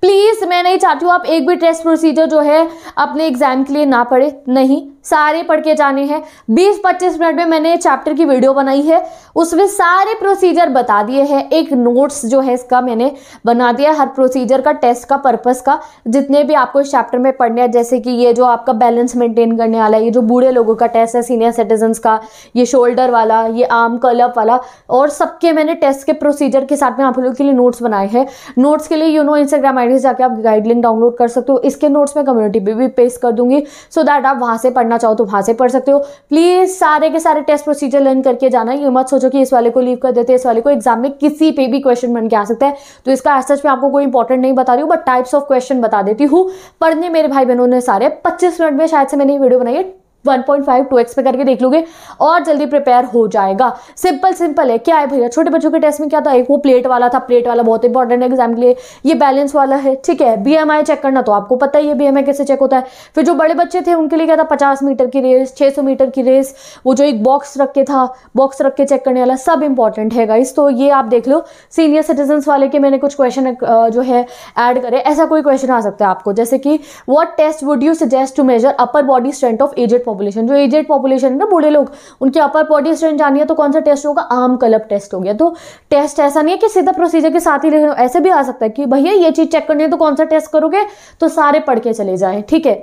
प्लीज़ मैं नहीं चाहती हूँ आप एक भी टेस्ट प्रोसीजर जो है अपने एग्ज़ाम के लिए ना पढ़े नहीं सारे पढ़ के जाने हैं बीस पच्चीस मिनट में मैंने चैप्टर की वीडियो बनाई है उसमें सारे प्रोसीजर बता दिए हैं एक नोट्स जो है इसका मैंने बना दिया हर प्रोसीजर का टेस्ट का पर्पस का जितने भी आपको इस चैप्टर में पढ़ने हैं जैसे कि ये जो आपका बैलेंस मेंटेन करने वाला है ये जो बूढ़े लोगों का टेस्ट है सीनियर सिटीजन का ये शोल्डर वाला ये आर्म कलअप वाला और सबके मैंने टेस्ट के प्रोसीजर के साथ में आप लोगों के लिए नोट्स बनाए हैं नोट्स के लिए यू नो इंस्टाग्राम आई आगे जाके आप गाइडलाइन डाउनलोड कर सकते हो इसके नोट्स में कम्युनिटी पर भी पेस्ट कर दूंगी सो so दैट आप वहाँ से पढ़ना चाहो तो वहाँ से पढ़ सकते हो प्लीज़ सारे के सारे टेस्ट प्रोसीजर लर्न करके जाना ये मत सोचो कि इस वाले को लीव कर देते इस वाले को एग्जाम में किसी पे भी क्वेश्चन बन के आ सकता है तो इसका एज सच में आपको कोई इंपॉर्टेंट नहीं बता रही हूँ बट टाइप्स ऑफ क्वेश्चन बता देती हूँ पढ़ने मेरे भाई बहनों ने सारे पच्चीस मिनट में शायद से मैंने वीडियो बनाई है one point five two x पे करके देख लोगे और जल्दी प्रिपेयर हो जाएगा सिंपल सिंपल है क्या है भैया छोटे बच्चों के टेस्ट में क्या था एक वो प्लेट वाला था प्लेट वाला बहुत इंपॉर्टेंट है एग्जाम के लिए ये बैलेंस वाला है ठीक है बी चेक करना तो आपको पता ही है बी कैसे चेक होता है फिर जो बड़े बच्चे थे उनके लिए क्या था पचास मीटर की रेस छः मीटर की रेस वो जो एक बॉक्स रख के था बॉक्स रख के चेक करने वाला सब इंपॉर्टेंट है गाइस तो ये आप देख लो सीनियर सिटीजन्स वाले के मैंने कुछ क्वेश्चन जो है ऐड करे ऐसा कोई क्वेश्चन आ सकता है आपको जैसे कि what test would you suggest to measure upper body strength of aged population जो एजेड पॉपुलेशन है ना बूढ़े लोग उनकी अपर बॉडी स्ट्रेंथ जानी है तो कौन सा टेस्ट होगा आम कलब टेस्ट हो गया तो टेस्ट ऐसा नहीं है कि सीधा प्रोसीजर के साथ ही लेकिन ऐसे भी आ सकता है कि भैया ये चीज़ चेक करनी है तो कौन सा टेस्ट करोगे तो सारे पढ़ के चले जाए ठीक है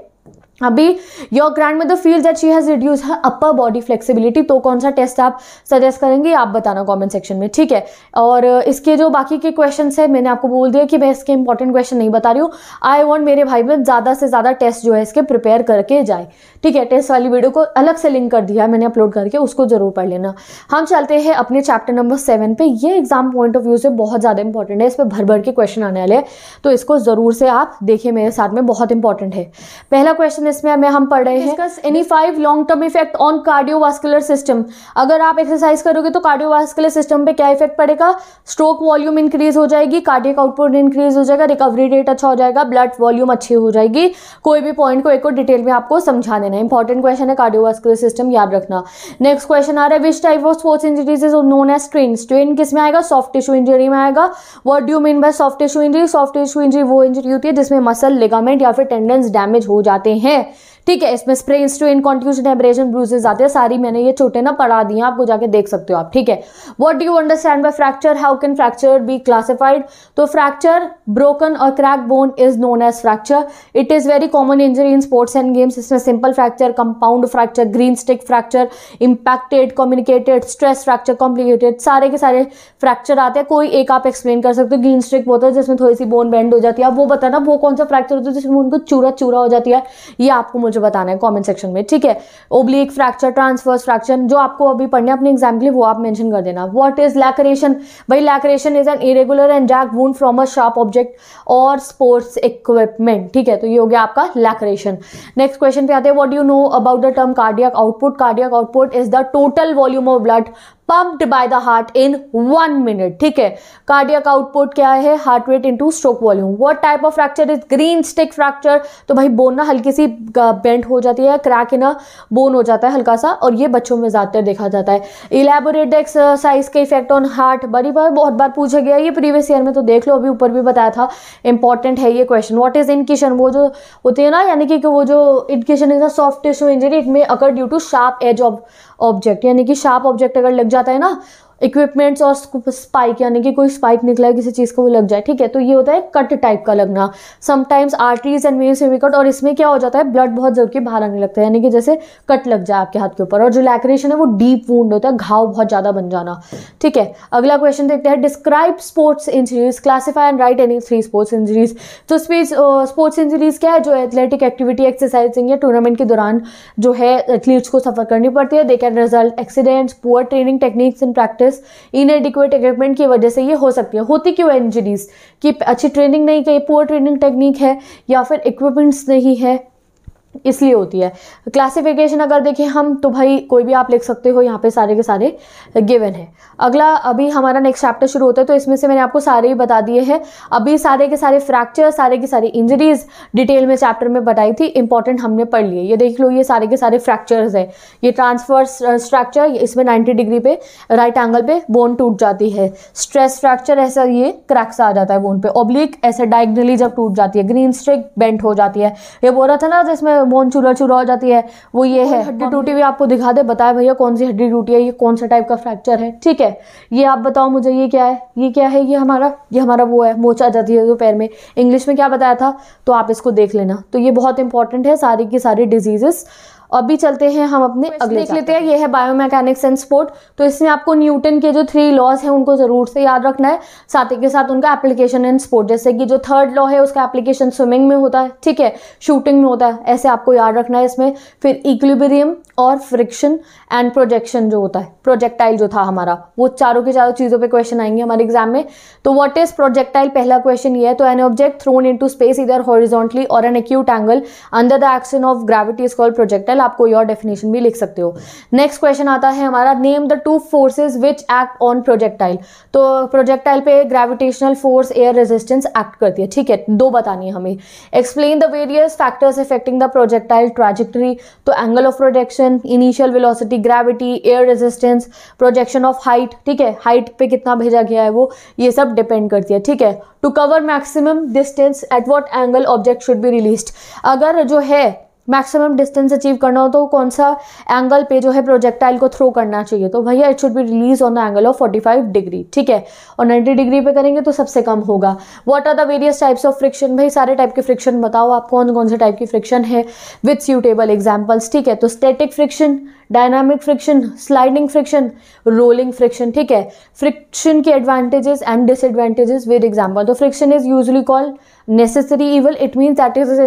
अभी your grand mother feel that she has reduce her upper body flexibility तो कौन सा टेस्ट आप सजेस्ट करेंगे आप बताना कॉमेंट सेक्शन में ठीक है और इसके जो बाकी के क्वेश्चन है मैंने आपको बोल दिया कि मैं इसके इंपॉर्टेंट क्वेश्चन नहीं बता रही हूँ आई वॉन्ट मेरे भाई बहन ज़्यादा से ज़्यादा टेस्ट जो है इसके प्रिपेयर करके जाए ठीक है टेस्ट वाली वीडियो को अलग से लिंक कर दिया मैंने अपलोड करके उसको ज़रूर पढ़ लेना हम चलते हैं अपने चैप्टर नंबर सेवन पर ये एग्जाम पॉइंट ऑफ व्यू से बहुत ज़्यादा इंपॉर्टेंट है इस पर भर भर के क्वेश्चन आने वाले हैं तो इसको ज़रूर से आप देखिए मेरे साथ में बहुत इंपॉर्टेंट है पहला क्वेश्चन में हमें हम पढ़ रहे हैं any five long term effect on cardiovascular system अगर आप एक्सरसाइज करोगे तो कार्डियोवास्कुलर सिस्टम पे क्या इफेक्ट पड़ेगा स्ट्रोक वॉल्यूम इंक्रीज हो जाएगी कार्डियक आउटपुट इंक्रीज हो जाएगा रिकवरी रेट अच्छा हो जाएगा ब्लड वॉल्यूम अच्छी हो जाएगी कोई भी पॉइंट को एक और डिटेल में आपको समझा देना इंपॉर्टेंट क्वेश्चन है कार्डियोवास्कुलर सिस्टम याद रखना नेक्स्ट क्वेश्चन आ रहा है which type of sports injuries is known as strain strain किस में आएगा सॉफ्ट टिश्यू इंजरी में आएगा what do mean by soft tissue injury soft tissue injury वो इंजरी होती है जिसमें मसल लिगामेंट या फिर टेंडेंस डैमेज हो जाते हैं perché ठीक है इसमें sprain strain contusion abrasion bruises आते हैं सारी मैंने ये छोटे ना पढ़ा दी हैं आपको जाके देख सकते हो आप ठीक है what do you understand by fracture how can fracture be classified तो फ्रैक्चर ब्रोकन और crack bone is known as fracture it is very common injury in sports and games इसमें simple fracture compound fracture green stick fracture impacted communicated stress fracture complicated सारे के सारे fracture आते हैं कोई एक आप एक्सप्लेन कर सकते हो ग्रीन स्टिक होता है जिसमें थोड़ी सी बोन बेंड हो जाती है आप वो बताना वो कौन सा फ्रैक्चर होता है जिसमें उनको चूरा चूरा हो जाती है ये आपको मुझे मुझे बताना है कमेंट सेक्शन में ठीक है ओब्लिक फ्रैक्चर ट्रांसफर्स फ्रैक्चर जो आपको अभी पढ़ने अपने एग्जाम के लिए वो आप मेंशन कर देना व्हाट इज लैकरेशन भाई laceration is an irregular and jagged wound from a sharp object और स्पोर्ट्स इक्विपमेंट ठीक है तो ये हो गया आपका लैकरेशन नेक्स्ट क्वेश्चन पे आते हैं what you know about the term cardiac output cardiac output is the total volume of blood pumped by the heart in one minute ठीक है कार्डियक आउटपुट क्या है heart rate into stroke volume what type of fracture is green stick fracture तो भाई bone ना हल्की सी bent हो जाती है क्रैक इन बोन हो जाता है हल्का सा और ये बच्चों में ज़्यादातर देखा जाता है इलेबोरेट एक्सरसाइज के इफेक्ट ऑन हार्ट बड़ी बार बहुत बार पूछा गया ये प्रीवियस ईयर में तो देख लो अभी ऊपर भी बताया था इंपॉर्टेंट है ये क्वेश्चन वॉट इज इनकेशन वो जो होते हैं ना यानी कि वो जो incision is a soft tissue injury it may occur due to sharp edge of object यानी कि शार्प ऑब्जेक्ट अगर लग जाता है ना इक्विपमेंट्स और स्पाइक यानी कि कोई स्पाइक निकला है किसी चीज़ को वो लग जाए ठीक है तो ये होता है कट टाइप का लगना समटाइम्स आर्टरीज एंड वेन्स में भी कट और इसमें क्या हो जाता है ब्लड बहुत जल्द के बाहर आने लगता है यानी कि जैसे कट लग जाए आपके हाथ के ऊपर और जो लैक्रेशन है वो डीप वूंड होता है घाव बहुत ज़्यादा बन जाना ठीक है अगला क्वेश्चन देखते हैं describe sports injuries classify and write any three sports injuries तो स्पीच स्पोर्ट्स इंजरीज क्या है जो एथलेटिक एक्टिविटी एक्सरसाइजिंग या टूर्नामेंट के दौरान जो है एथलीट्स को सफर करनी पड़ती है they can result accidents poor training techniques and practice in inadequate equipment की वजह से ये हो सकती है होती क्यों इंजरीज कि अच्छी ट्रेनिंग नहीं की पुअर ट्रेनिंग टेक्निक है या फिर इक्विपमेंट्स नहीं है इसलिए होती है क्लासिफिकेशन अगर देखें हम तो भाई कोई भी आप लिख सकते हो यहाँ पे सारे के सारे गिवन है अगला अभी हमारा नेक्स्ट चैप्टर शुरू होता है तो इसमें से मैंने आपको सारे ही बता दिए हैं अभी सारे के सारे फ्रैक्चर सारे की सारी इंजरीज डिटेल में चैप्टर में बताई थी इंपॉर्टेंट हमने पढ़ लिए ये देख लो ये सारे के सारे फ्रैक्चर्स है ये ट्रांसफर स्ट्रक्चर uh, इसमें नाइन्टी डिग्री पे राइट एंगल पे बोन टूट जाती है स्ट्रेस फ्रैक्चर ऐसा ये क्रैक्स आ जाता है बोन पे ओब्लिक ऐसे डायग्नली जब टूट जाती है ग्रीन स्ट्रिक बेंट हो जाती है ये बोल रहा था ना जिसमें बोन चूरा चूरा हो जाती है वो ये है हड्डी टूटी हुई आपको दिखा दे बताए भैया कौन सी हड्डी टूटी है ये कौन सा टाइप का फ्रैक्चर है ठीक है ये आप बताओ मुझे ये क्या है ये क्या है ये हमारा ये हमारा वो है मोच आ जाती है जो पैर में इंग्लिश में क्या बताया था तो आप इसको देख लेना तो ये बहुत इंपॉर्टेंट है सारी की सारी डिजीजेस अभी चलते हैं हम अपने तो अगले देख लेते हैं ये है बायोमैकेनिक्स एंड स्पोर्ट तो इसमें आपको न्यूटन के जो थ्री लॉज हैं उनको ज़रूर से याद रखना है साथ ही के साथ उनका एप्लीकेशन इन स्पोर्ट जैसे कि जो थर्ड लॉ है उसका एप्लीकेशन स्विमिंग में होता है ठीक है शूटिंग में होता है ऐसे आपको याद रखना है इसमें फिर इक्विबेरियम और फ्रिक्शन एंड प्रोजेक्शन जो होता है प्रोजेक्टाइल जो था हमारा वो चारों के चारों चीज़ों पर क्वेश्चन आएंगे हमारे एग्जाम में तो वॉट इज प्रोजेक्टाइल पहला क्वेश्चन ये है तो an object thrown in space इधर हॉरिजोंटली और an acute angle under the action of gravity is called projectile well आप कोई और डेफिनेशन भी लिख सकते हो नेक्स्ट क्वेश्चन आता है हमारा name the two forces which act on projectile तो प्रोजेक्टाइल पे gravitational force air resistance act करती है ठीक है दो बतानी है हमें explain the various factors affecting the projectile trajectory तो angle of projection initial velocity gravity air resistance projection of height ठीक है हाइट पे कितना भेजा गया है वो ये सब डिपेंड करती है ठीक है to cover maximum distance at what angle object should be release अगर जो है मैक्सिमम डिस्टेंस अचीव करना हो तो कौन सा एंगल पे जो है प्रोजेक्टाइल को थ्रो करना चाहिए तो भैया it should be release on the angle of 45 degree ठीक है और 90 डिग्री पे करेंगे तो सबसे कम होगा what are the various types of friction भाई सारे टाइप के फ्रिक्शन बताओ आप कौन कौन से टाइप की फ्रिक्शन है विथ सूटेबल एग्जाम्पल्स ठीक है तो static friction dynamic friction sliding friction rolling friction ठीक है फ्रिक्शन के advantages and disadvantages with example तो friction is usually called necessary evil it means that is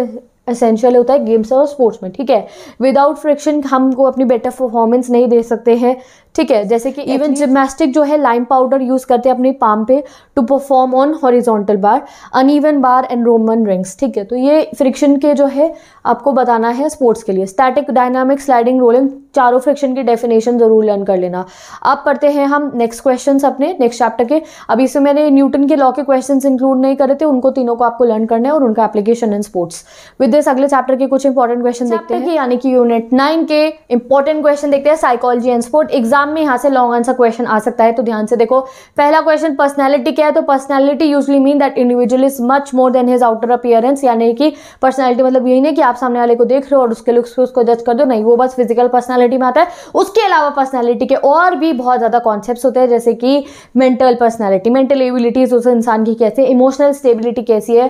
essential होता है गेम्स और स्पोर्ट्स में ठीक है विदाउट फ्रिक्शन हमको अपनी बेटर परफॉर्मेंस नहीं दे सकते हैं ठीक है जैसे कि इवन जिमनास्टिक जो है लाइम पाउडर यूज़ करते हैं अपने पाम पे to perform on horizontal bar uneven bar and Roman rings ठीक है तो ये फ्रिक्शन के जो है आपको बताना है स्पोर्ट्स के लिए स्टैटिक डायनामिक स्लाइडिंग रोलिंग चारों फ्रिक्शन की डेफिनेशन ज़रूर लर्न कर लेना अब पढ़ते हैं हम नेक्स्ट क्वेश्चन अपने नेक्स्ट चैप्टर के अभी इसमें मैंने न्यूटन के लॉ के क्वेश्चन इंक्लूड नहीं करे थे उनको तीनों को आपको लर्न करना है और उनका application in sports with this अगले चैप्टर के कुछ इंपॉर्टेंट क्वेश्चन देखते हैं यानी कि यूनिट नाइन के इंपॉर्टेंट क्वेश्चन देखते हैं psychology and sport exam exam में यहाँ से लॉन्ग आंसर क्वेश्चन आ सकता है तो ध्यान से देखो पहला क्वेश्चन पर्सनैलिटी क्या है तो personality usually mean that individual is much more than his outer appearance यानी कि पर्सनैलिटी मतलब यही नहीं कि आप सामने वाले को देख रहे हो और उसके लुक्स उसको जज कर दो नहीं वो बस फिजिकल पर्सनैलिटी में आता है उसके अलावा पर्सनैलिटी के और भी बहुत ज़्यादा कॉन्सेप्ट होते हैं जैसे कि मेंटल पर्सनैलिटी मेंटल एबिलिटीज उस इंसान की कैसे इमोशनल स्टेबिलिटी कैसी है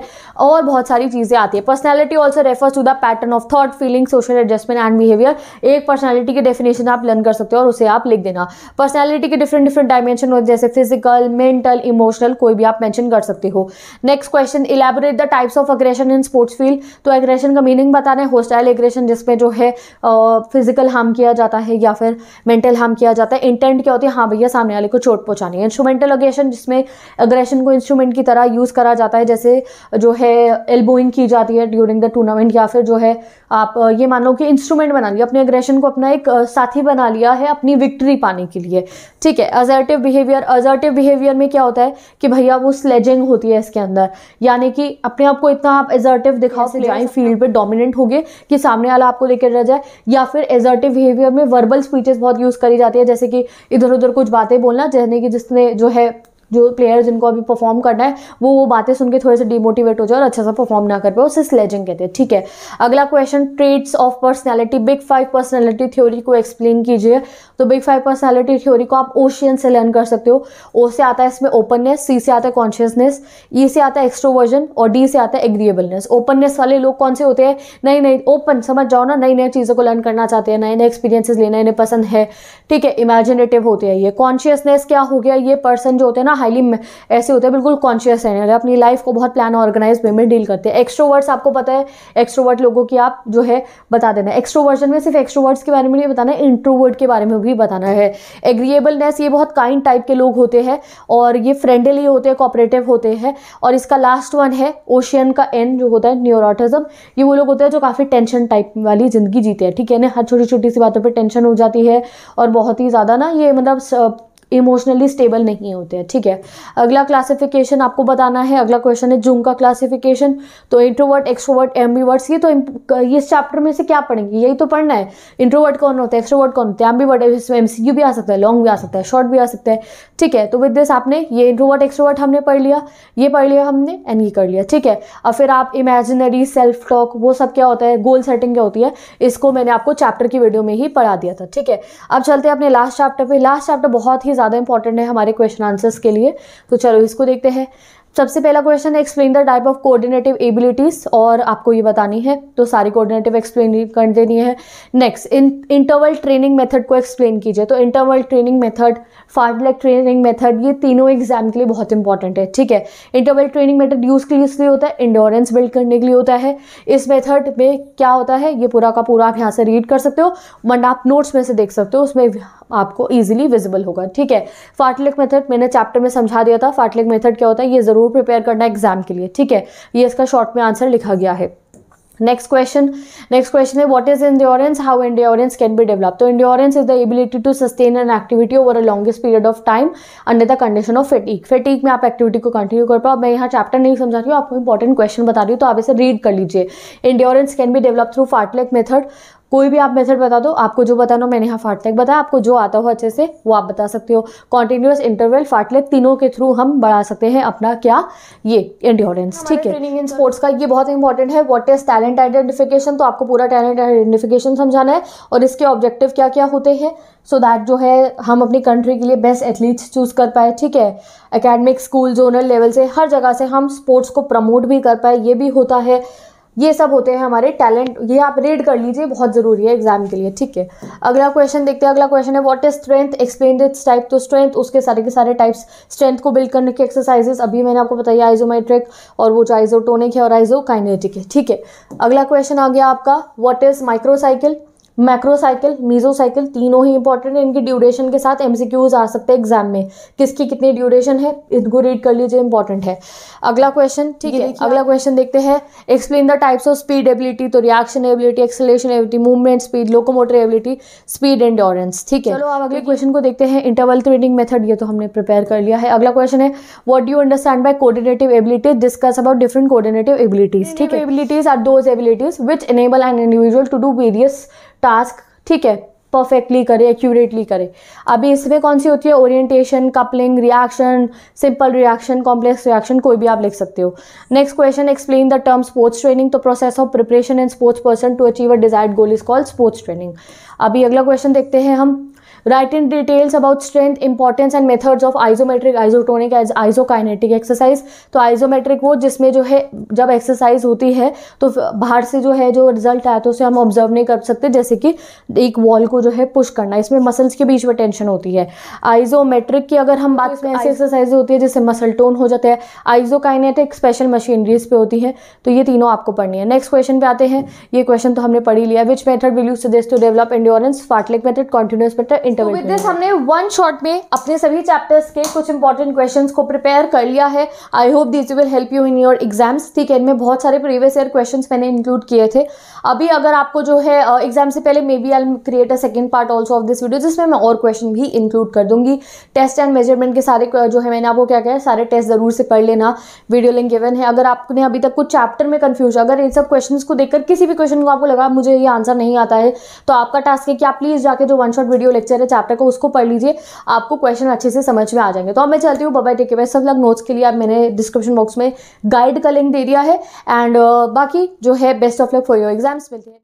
और बहुत सारी चीज़ें आती है personality also refers to the pattern of thought feeling social adjustment and behaviour एक पर्सनैलिटी की डेफिनेशन आप लर्न कर सकते हो और उसे आप लिख लिख देना पर्सनैलिटी के डिफरेंट डिफरेंट डायमेंशन होते जैसे फिजिकल मेंटल इमोशनल कोई भी आप मैंशन कर सकते हो next question elaborate the types of aggression in sports field तो एग्रेशन का मीनिंग बताना है होस्टाइल एग्रेशन जिसमें जो है फिजिकल हार्म किया जाता है या फिर मेंटल हार्म किया जाता है इंटेंट क्या होती है हाँ भैया सामने वाले को चोट पहुंचानी है इंस्ट्रूमेंटल अग्रेशन जिसमें अग्रेशन को इंस्ट्रूमेंट की तरह यूज़ करा जाता है जैसे जो है एल्बोइंग की जाती है ड्यूरिंग द टूर्नामेंट या फिर जो है आप ये मान लो कि इंस्ट्रूमेंट बना लिया अपने एग्रेशन को अपना एक साथी बना लिया है अपनी विक्ट्री पाने के लिए ठीक है अजर्टिव बिहेवियर अजर्टिव बिहेवियर में क्या होता है कि भैया वो स्लेजिंग होती है इसके अंदर यानी कि अपने आप को इतना आप एजर्टिव दिखाओ जाए फील्ड पर डोमिनेंट हो कि सामने वाला आपको लेकर रह जाए या फिर एजर्टिव बिहेवियर में वर्बल स्पीचेस बहुत यूज़ करी जाती है जैसे कि इधर उधर कुछ बातें बोलना जैसे कि जिसने जो है जो प्लेयर जिनको अभी परफॉर्म करना है वो वो बातें सुन के थोड़े से डिमोटिवेट हो जाए और अच्छा सा परफॉर्म ना कर पाए उसे स्लेजिंग कहते हैं ठीक है अगला question traits of personality big five personality theory को एक्सप्लेन कीजिए तो बिग फाइव पर्सनैलिटी थ्योरी को आप ओशियन से लर्न कर सकते हो ओ से आता है इसमें ओपननेस सी से आता है कॉन्शियसनेस ई e से आता है एक्सट्रोवर्जन और डी से आता है एग्रीएबलनेस ओपननेस वाले लोग कौन से होते हैं नई नई ओपन समझ जाओ ना नई नई चीज़ों को लर्न करना चाहते हैं नए नए एक्सपीरियंसेस लेना इन्हें पसंद है ठीक है इमेजिनेटिव होते हैं ये कॉन्शियसनेस क्या हो गया ये पर्सन जो होते हैं ना हाईली ऐसे होते हैं बिल्कुल कॉन्शियस रहने वाले अपनी लाइफ को बहुत प्लान ऑर्गेनाइज वे में डील करते हैं एक्स्ट्रोवर्ड्स आपको पता है एक्स्ट्रोवर्ड लोगों की आप जो है बता देना एक्स्ट्रोवर्जन में सिर्फ एक्स्ट्रोवर्ड्स के बारे में नहीं बताना है इंट्रोवर्ड के बारे में भी बताना है एग्रीएबलनेस ये बहुत काइंड टाइप के लोग होते हैं और ये फ्रेंडली होते हैं कॉपरेटिव होते हैं और इसका लास्ट वन है ओशियन का एन जो होता है न्यूरोटिज्म ये वो लोग होते हैं जो काफ़ी टेंशन टाइप वाली ज़िंदगी जीते हैं ठीक है ना हर छोटी छोटी सी बातों पर टेंशन हो जाती है और बहुत ही ज़्यादा ना ये मतलब इमोशनली स्टेबल नहीं होते हैं ठीक है अगला क्लासिफिकेशन आपको बताना है अगला क्वेश्चन है जूम का क्लासिफिकेशन तो इंट्रोवर्ट एक्सट्रोवर्ट एम्बीवर्ट्स ये तो ये इस चैप्टर में से क्या पढ़ेंगे यही तो पढ़ना है इंट्रोवर्ट कौन होता है एक्सट्रोवर्ट कौन होता है एम्बीवर्ट इसमें एम भी आ सकता है लॉन्ग भी आ सकता है शॉर्ट भी आ सकता है ठीक है तो विद दिस आपने ये इंट्रोवर्ट एक्सट्रोवर्ट हमने पढ़ लिया ये पढ़ लिया हमने एंड ये कर लिया ठीक है और फिर आप इमेजिनरी सेल्फ टॉक वो सब क्या होता है गोल सेटिंग क्या होती है इसको मैंने आपको चैप्टर की वीडियो में ही पढ़ा दिया था ठीक है अब चलते हैं अपने लास्ट चैप्टर पर लास्ट चैप्टर बहुत ही ज़्यादा इंपॉर्टेंट है हमारे क्वेश्चन आंसर्स के लिए तो चलो इसको देखते हैं सबसे पहला क्वेश्चन है explain the type of coordinative abilities और आपको ये बतानी है तो सारी कोऑर्डिनेटिव एक्सप्लेन कर देनी है next in interval training method को एक्सप्लेन कीजिए तो interval training method fartlek training method ये तीनों एग्जाम के लिए बहुत इंपॉर्टेंट है ठीक है इंटरवल ट्रेनिंग मेथड यूज के लिए इसलिए होता है इंडोरेंस बिल्ड करने के लिए होता है इस मेथड में क्या होता है ये पूरा का पूरा आप यहाँ से रीड कर सकते हो वन आप नोट्स में से देख सकते हो उसमें आपको ईजिली विजिबल होगा ठीक है फाटलेक मेथड मैंने चैप्टर में समझा दिया था फाटलेक मेथड क्या होता है ये जरूर ज़रूर प्रिपेयर करना एग्ज़ाम के लिए ठीक है ये इसका शॉर्ट में आंसर लिखा गया है नेक्स्ट क्वेश्चन नेक्स्ट क्वेश्चन है what is endurance how endurance can be develop तो endurance is the ability to sustain an activity over a longest period of time under the condition of fatigue fatigue में आप activity को continue कर पाओ मैं यहाँ chapter नहीं समझा रही हूँ आपको इंपॉर्टेंट क्वेश्चन बता रही हूँ तो आप इसे रीड कर लीजिए endurance can be develop through fartlek method कोई भी आप मेथड बता दो आपको जो बताना मैंने यहाँ फाटलेक बताया आपको जो आता हो अच्छे से वो आप बता सकते हो कॉन्टिन्यूस इंटरवल फाटलेक तीनों के थ्रू हम बढ़ा सकते हैं अपना क्या ये इंड्योरेंस ठीक है ट्रेनिंग इन स्पोर्ट्स का ये बहुत इंपॉर्टेंट है वॉट इज टैलेंट आइडेंटिफिकेशन तो आपको पूरा टैलेंट आइडेंटिफिकेशन समझाना है और इसके ऑब्जेक्टिव क्या क्या होते हैं सो so दैट जो है हम अपनी कंट्री के लिए बेस्ट एथलीट्स चूज़ कर पाए ठीक है अकेडमिक स्कूल जोनल लेवल से हर जगह से हम स्पोर्ट्स को प्रमोट भी कर पाए ये भी होता है ये सब होते हैं हमारे टैलेंट ये आप रीड कर लीजिए बहुत ज़रूरी है एग्जाम के लिए ठीक है अगला क्वेश्चन देखते हैं अगला क्वेश्चन है what is strength explain its type तो स्ट्रेंथ उसके सारे के सारे टाइप्स स्ट्रेंथ को बिल्ड करने के एक्सरसाइजेस अभी मैंने आपको बताया आइजोमेट्रिक और वो जो आइजोटोनिक है और आइजोकाइनेटिक है ठीक है अगला क्वेश्चन आ गया आपका व्हाट इज माइक्रोसाइकिल मैक्रोसाइकिल मीजोसाइकिल तीनों ही इंपॉर्टेंट है इनकी ड्यूरेशन के साथ एमसीक्यूज आ सकते हैं एग्जाम में किसकी कितनी ड्यूरेशन है इनको रीड कर लीजिए इंपॉर्टेंट है अगला क्वेश्चन ठीक है अगला क्वेश्चन देखते हैं explain the types of speed ability तो reaction ability acceleration ability movement speed locomotor ability speed endurance ठीक है चलो अब अगले क्वेश्चन तो को देखते हैं इंटरवल ट्रेडिंग मेथड ये तो हमने प्रिपेयर कर लिया है अगला क्वेश्चन है what do understand by coordinative abilities discuss about different coordinative abilities ठीक है abilities are those abilities which enable an individual to do various task ठीक है परफेक्टली करे एक्यूरेटली करे अभी इसमें कौन सी होती है orientation coupling reaction simple reaction complex reaction कोई भी आप लिख सकते हो next question explain the term sports training तो process of preparation and sports person to achieve a desired goal is called sports training अभी अगला क्वेश्चन देखते हैं हम write in details about strength importance and methods of isometric isotonic as isokinetic exercise तो isometric वो जिसमें जो है जब एक्सरसाइज होती है तो बाहर से जो है जो रिजल्ट आया तो उसे हम ऑब्जर्व नहीं कर सकते जैसे कि एक वॉल को जो है पुश करना इसमें मसल्स के बीच में टेंशन होती है आइजोमेट्रिक की अगर हम बात करें ऐसी एक्सरसाइज होती है जिससे मसल टोन हो जाता है आइजोकाइनेटिक स्पेशल मशीनरीज पे होती है तो ये तीनों आपको पढ़नी है नेक्स्ट क्वेश्चन पे आते हैं ये क्वेश्चन तो हमने पढ़ी लिया which method will you suggest to develop endurance fartlek method continuous method interval with this हमने वन शॉट में अपने सभी चैप्टर्स के कुछ इंपॉर्टेंट क्वेश्चन को प्रिपेयर कर लिया है I hope this will help you in your exams ठीक है इनमें बहुत सारे प्रीवियस ईयर क्वेश्चन मैंने इंक्लूड किए थे अभी अगर आपको जो है एग्जाम से पहले maybe I am create a second part also of this video जिसमें मैं और क्वेश्चन भी इंक्लूड कर दूंगी टेस्ट एंड मेजरमेंट के सारे जो है मैंने आपको क्या कहा सारे टेस्ट ज़रूर से पढ़ लेना वीडियो लिंक एवन है अगर आपने अभी तक कुछ चैप्टर में कन्फ्यूज अगर इन सब क्वेश्चन को देखकर किसी भी क्वेश्चन को आपको लगा मुझे ये आंसर नहीं आता है तो आपका टास्क है कि आप प्लीज़ जाकर जो वन शॉट वीडियो लेक्चर है चैप्टर को उसको पढ़ लीजिए आपको क्वेश्चन अच्छे से समझ में आ जाएंगे तो अब मैं चलती हूँ बबाई टेके सब लग नोट्स के लिए आप मैंने डिस्क्रिप्शन बॉक्स में गाइड का लिंक दे दिया है एंड बाकी जो है best of luck for your exam exams मिलते हैं